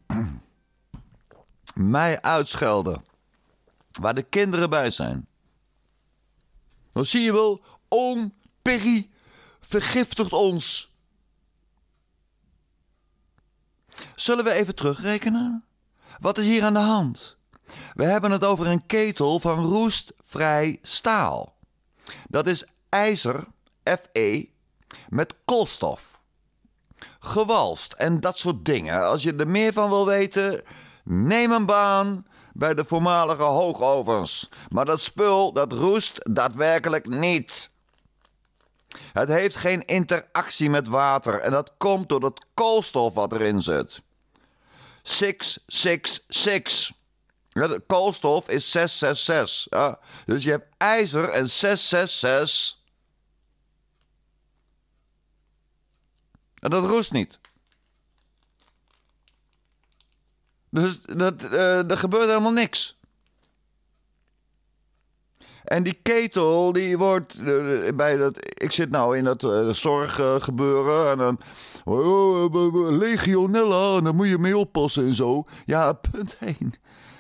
Mij uitschelden. Waar de kinderen bij zijn. Dan zie je wel, on Perry vergiftigt ons. Zullen we even terugrekenen? Wat is hier aan de hand? We hebben het over een ketel van roestvrij staal. Dat is ijzer, Fe, met koolstof. Gewalst en dat soort dingen. Als je er meer van wil weten, neem een baan bij de voormalige hoogovens. Maar dat spul, dat roest daadwerkelijk niet. Het heeft geen interactie met water en dat komt door het koolstof wat erin zit. 666. Ja, de koolstof is 666. Ja. Dus je hebt ijzer en 666. En dat roest niet. Dus dat, eh, er gebeurt helemaal niks. En die ketel, die wordt eh, bij dat. Ik zit nou in dat uh, zorggebeuren. Uh, en dan. Oh, eh, legionella, en dan moet je mee oppassen en zo. Ja, punt 1.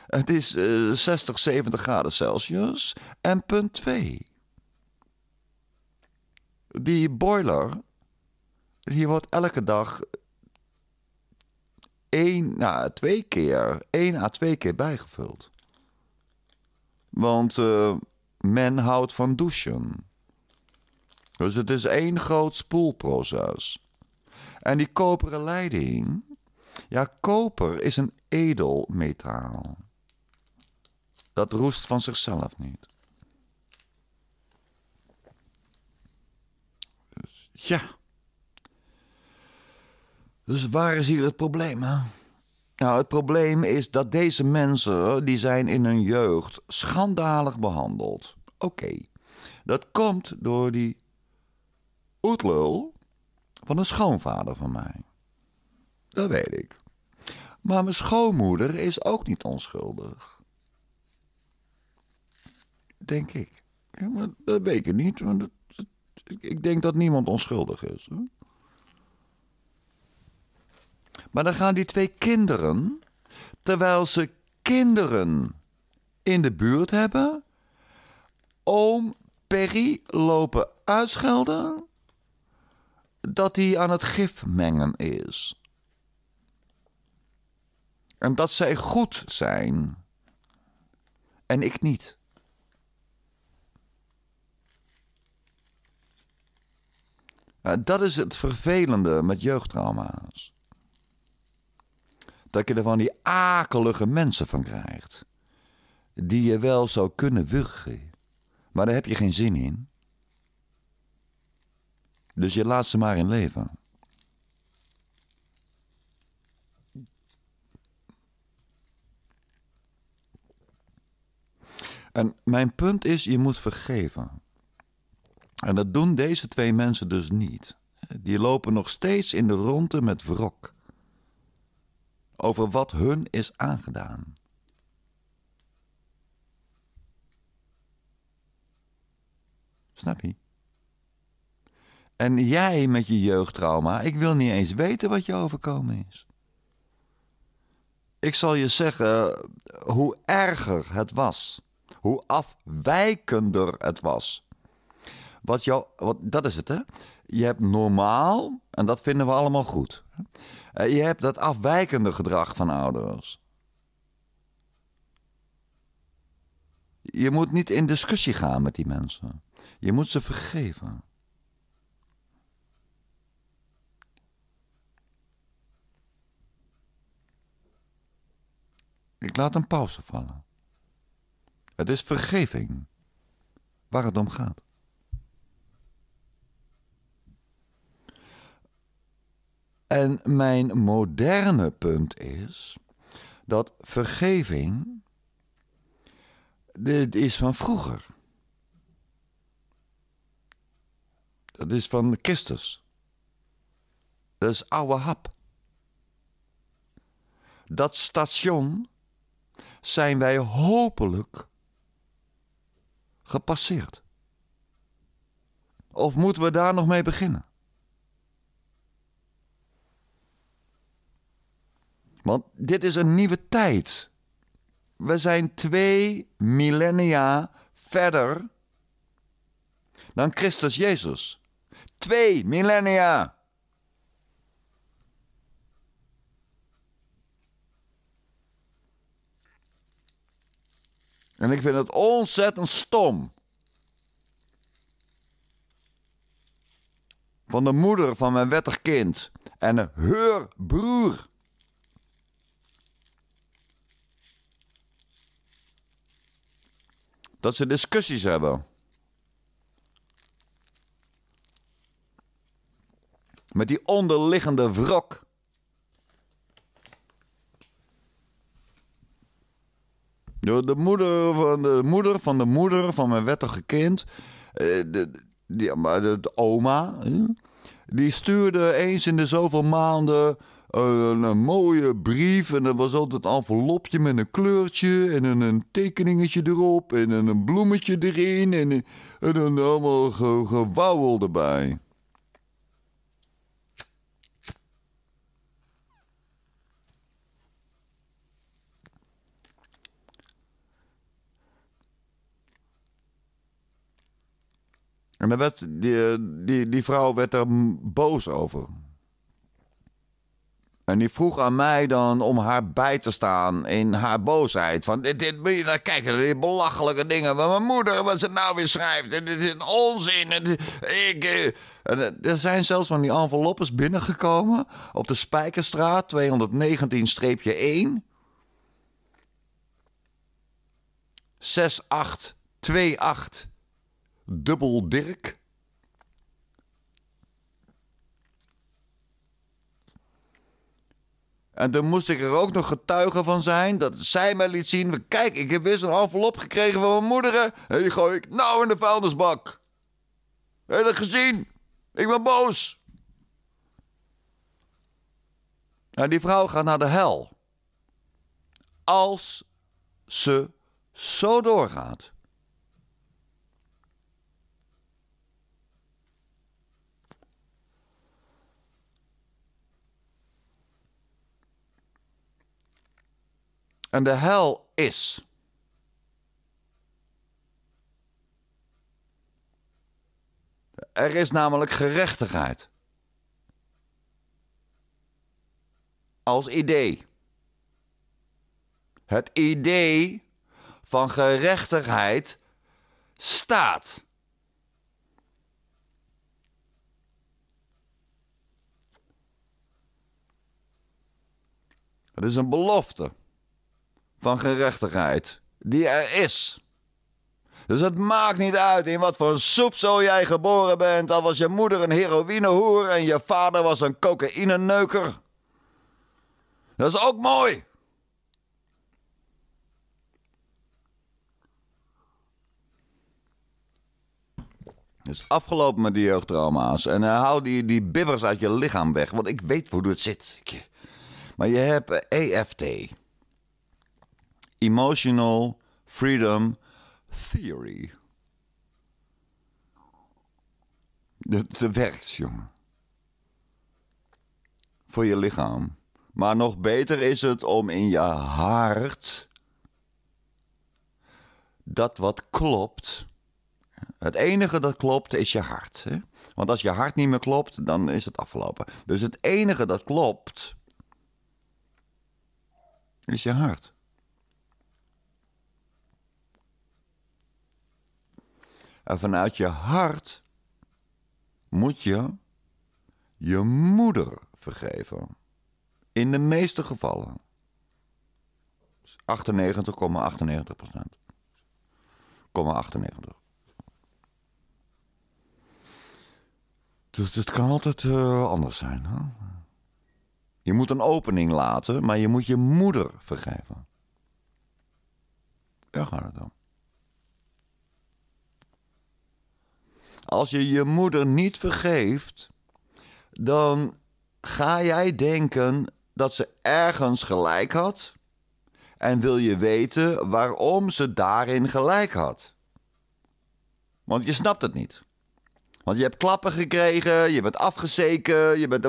Het is 60, 70 graden Celsius. En punt 2. Die boiler. Die wordt elke dag. één, nou, twee keer. één à twee keer bijgevuld. Want uh, men houdt van douchen. Dus het is één groot spoelproces. En die koperen leiding, ja, koper is een edel metaal. Dat roest van zichzelf niet. Dus, ja. Dus waar is hier het probleem, hè? Nou, het probleem is dat deze mensen, die zijn in hun jeugd schandalig behandeld. Oké, dat komt door die oetlul van een schoonvader van mij. Dat weet ik. Maar mijn schoonmoeder is ook niet onschuldig. Denk ik. Ja, maar dat weet ik niet. Want ik denk dat niemand onschuldig is. Hè? Maar dan gaan die twee kinderen, terwijl ze kinderen in de buurt hebben, oom Perry lopen uitschelden dat hij aan het gif mengen is. En dat zij goed zijn. En ik niet. Dat is het vervelende met jeugdtrauma's dat je er van die akelige mensen van krijgt. Die je wel zou kunnen wuggen. Maar daar heb je geen zin in. Dus je laat ze maar in leven. En mijn punt is, je moet vergeven. En dat doen deze twee mensen dus niet. Die lopen nog steeds in de ronde met wrok over wat hun is aangedaan. Snap je? En jij met je jeugdtrauma, ik wil niet eens weten wat je overkomen is. Ik zal je zeggen hoe erger het was, hoe afwijkender het was. Wat jou, wat, dat is het, hè? Je hebt normaal, en dat vinden we allemaal goed. Eh, je hebt dat afwijkende gedrag van ouders. Je moet niet in discussie gaan met die mensen. Je moet ze vergeven. Ik laat een pauze vallen. Het is vergeving waar het om gaat. En mijn moderne punt is dat vergeving. Dit is van vroeger. Dat is van Christus. Dat is oude hap. Dat station zijn wij hopelijk gepasseerd. Of moeten we daar nog mee beginnen? Want dit is een nieuwe tijd. We zijn twee millennia verder dan Christus Jezus. Twee millennia! En ik vind het ontzettend stom. Van de moeder van mijn wettig kind en haar broer. dat ze discussies hebben. Met die onderliggende wrok. De moeder van de moeder van de moeder van mijn wettige kind. Eh, de, de oma. Die stuurde eens in de zoveel maanden eh, een, mooie brief. En er was altijd een envelopje met een kleurtje en een, een tekeningetje erop en een, een bloemetje erin en, en dan allemaal ge, gewauwel erbij. En dan werd, die, eh, die, die vrouw werd er boos over. En die vroeg aan mij dan om haar bij te staan in haar boosheid. Van dit, dit moet je kijken, die belachelijke dingen. Maar mijn moeder, wat ze nou weer schrijft. En dit is onzin. ik, eh, eh, er zijn zelfs van die enveloppes binnengekomen. Op de Spijkerstraat 219-1. 6828. Dubbel Dirk. En toen moest ik er ook nog getuige van zijn dat zij mij liet zien... Kijk, ik heb weer een envelop gekregen van mijn moeder. En die gooi ik nou in de vuilnisbak. Heb je dat gezien? Ik ben boos. En nou, die vrouw gaat naar de hel. Als ze zo doorgaat. en de hel is. Er is namelijk gerechtigheid. Als idee. Het idee van gerechtigheid staat. Het is een belofte van gerechtigheid die er is. Dus het maakt niet uit in wat voor een jij geboren bent. Al was je moeder een heroïnehoer en je vader was een cocaïneneuker. Dat is ook mooi. Dus afgelopen met die jeugdtrauma's. En hou die, die bibbers uit je lichaam weg. Want ik weet hoe het zit. Maar je hebt EFT. Emotional Freedom Theory. De, werkt, jongen. Voor je lichaam. Maar nog beter is het om in je hart dat wat klopt. Het enige dat klopt is je hart. Hè? Want als je hart niet meer klopt, dan is het afgelopen. Dus het enige dat klopt is je hart. En vanuit je hart moet je je moeder vergeven. In de meeste gevallen. 98,98 dus procent. 98. Dus het kan altijd eh, anders zijn. Hè? Je moet een opening laten, maar je moet je moeder vergeven. Daar gaat het om. Als je je moeder niet vergeeft, dan ga jij denken dat ze ergens gelijk had en wil je weten waarom ze daarin gelijk had. Want je snapt het niet. Want je hebt klappen gekregen, je bent afgezeken, je bent...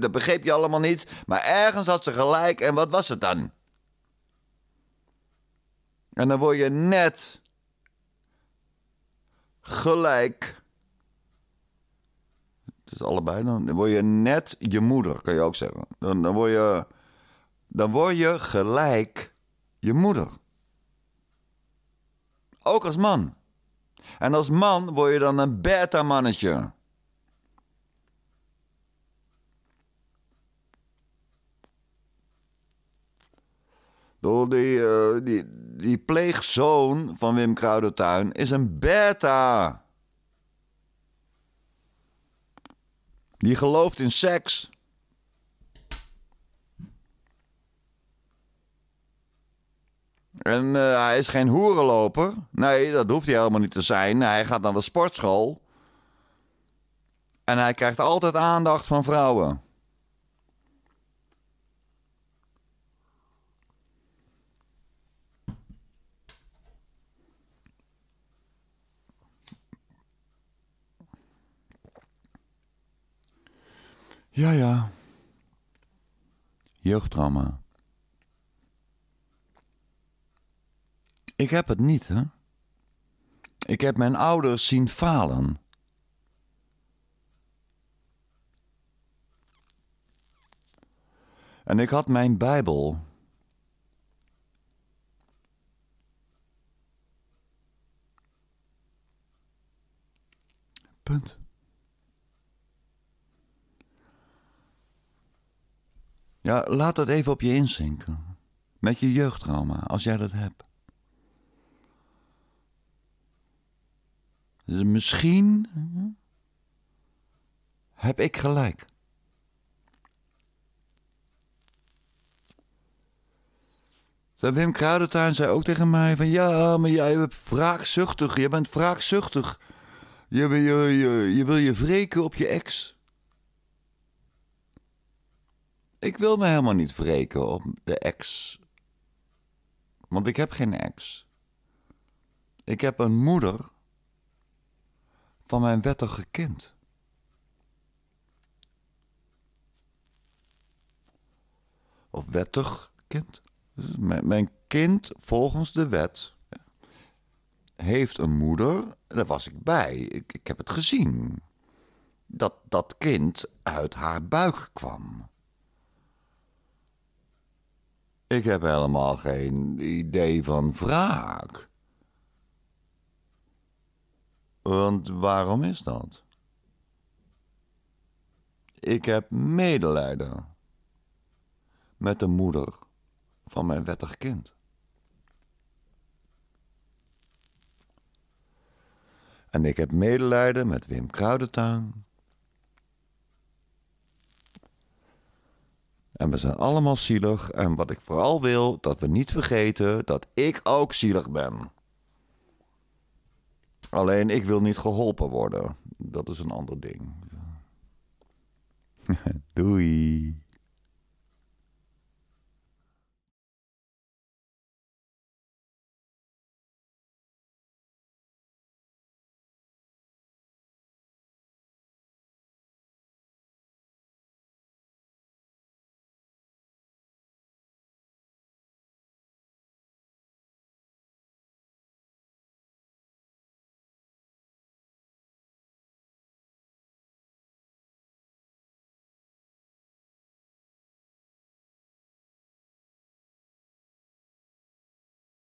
dat begreep je allemaal niet. Maar ergens had ze gelijk en wat was het dan? En dan word je net gelijk is allebei. Dan word je net je moeder, kan je ook zeggen. Dan, dan, word, je, dan word je gelijk je moeder. Ook als man. En als man word je dan een beta-mannetje. Door die, eh, die, die pleegzoon van Wim Kruidertuin is een beta. Die gelooft in seks. En eh, hij is geen hoerenloper. Nee, dat hoeft hij helemaal niet te zijn. Hij gaat naar de sportschool. En hij krijgt altijd aandacht van vrouwen. Ja, ja. Jeugdtrauma. Ik heb het niet, hè? Ik heb mijn ouders zien falen. En ik had mijn Bijbel. Punt. Ja, laat dat even op je inzinken. Met je jeugdtrauma, als jij dat hebt. Dus misschien heb ik gelijk. Wim Kruidentuin zei ook tegen mij van... Ja, maar jij bent wraakzuchtig. Je bent wraakzuchtig. Je, je, je wil je wreken op je ex. Ik wil me helemaal niet wreken op de ex. Want ik heb geen ex. Ik heb een moeder van mijn wettige kind. Of wettig kind. Mijn kind volgens de wet heeft een moeder. Daar was ik bij. Ik, ik heb het gezien. Dat dat kind uit haar buik kwam. Ik heb helemaal geen idee van wraak. Want waarom is dat? Ik heb medelijden met de moeder van mijn wettig kind. En ik heb medelijden met Wim Kruidentuin En we zijn allemaal zielig. En wat ik vooral wil, dat we niet vergeten dat ik ook zielig ben. Alleen ik wil niet geholpen worden. Dat is een ander ding. Doei.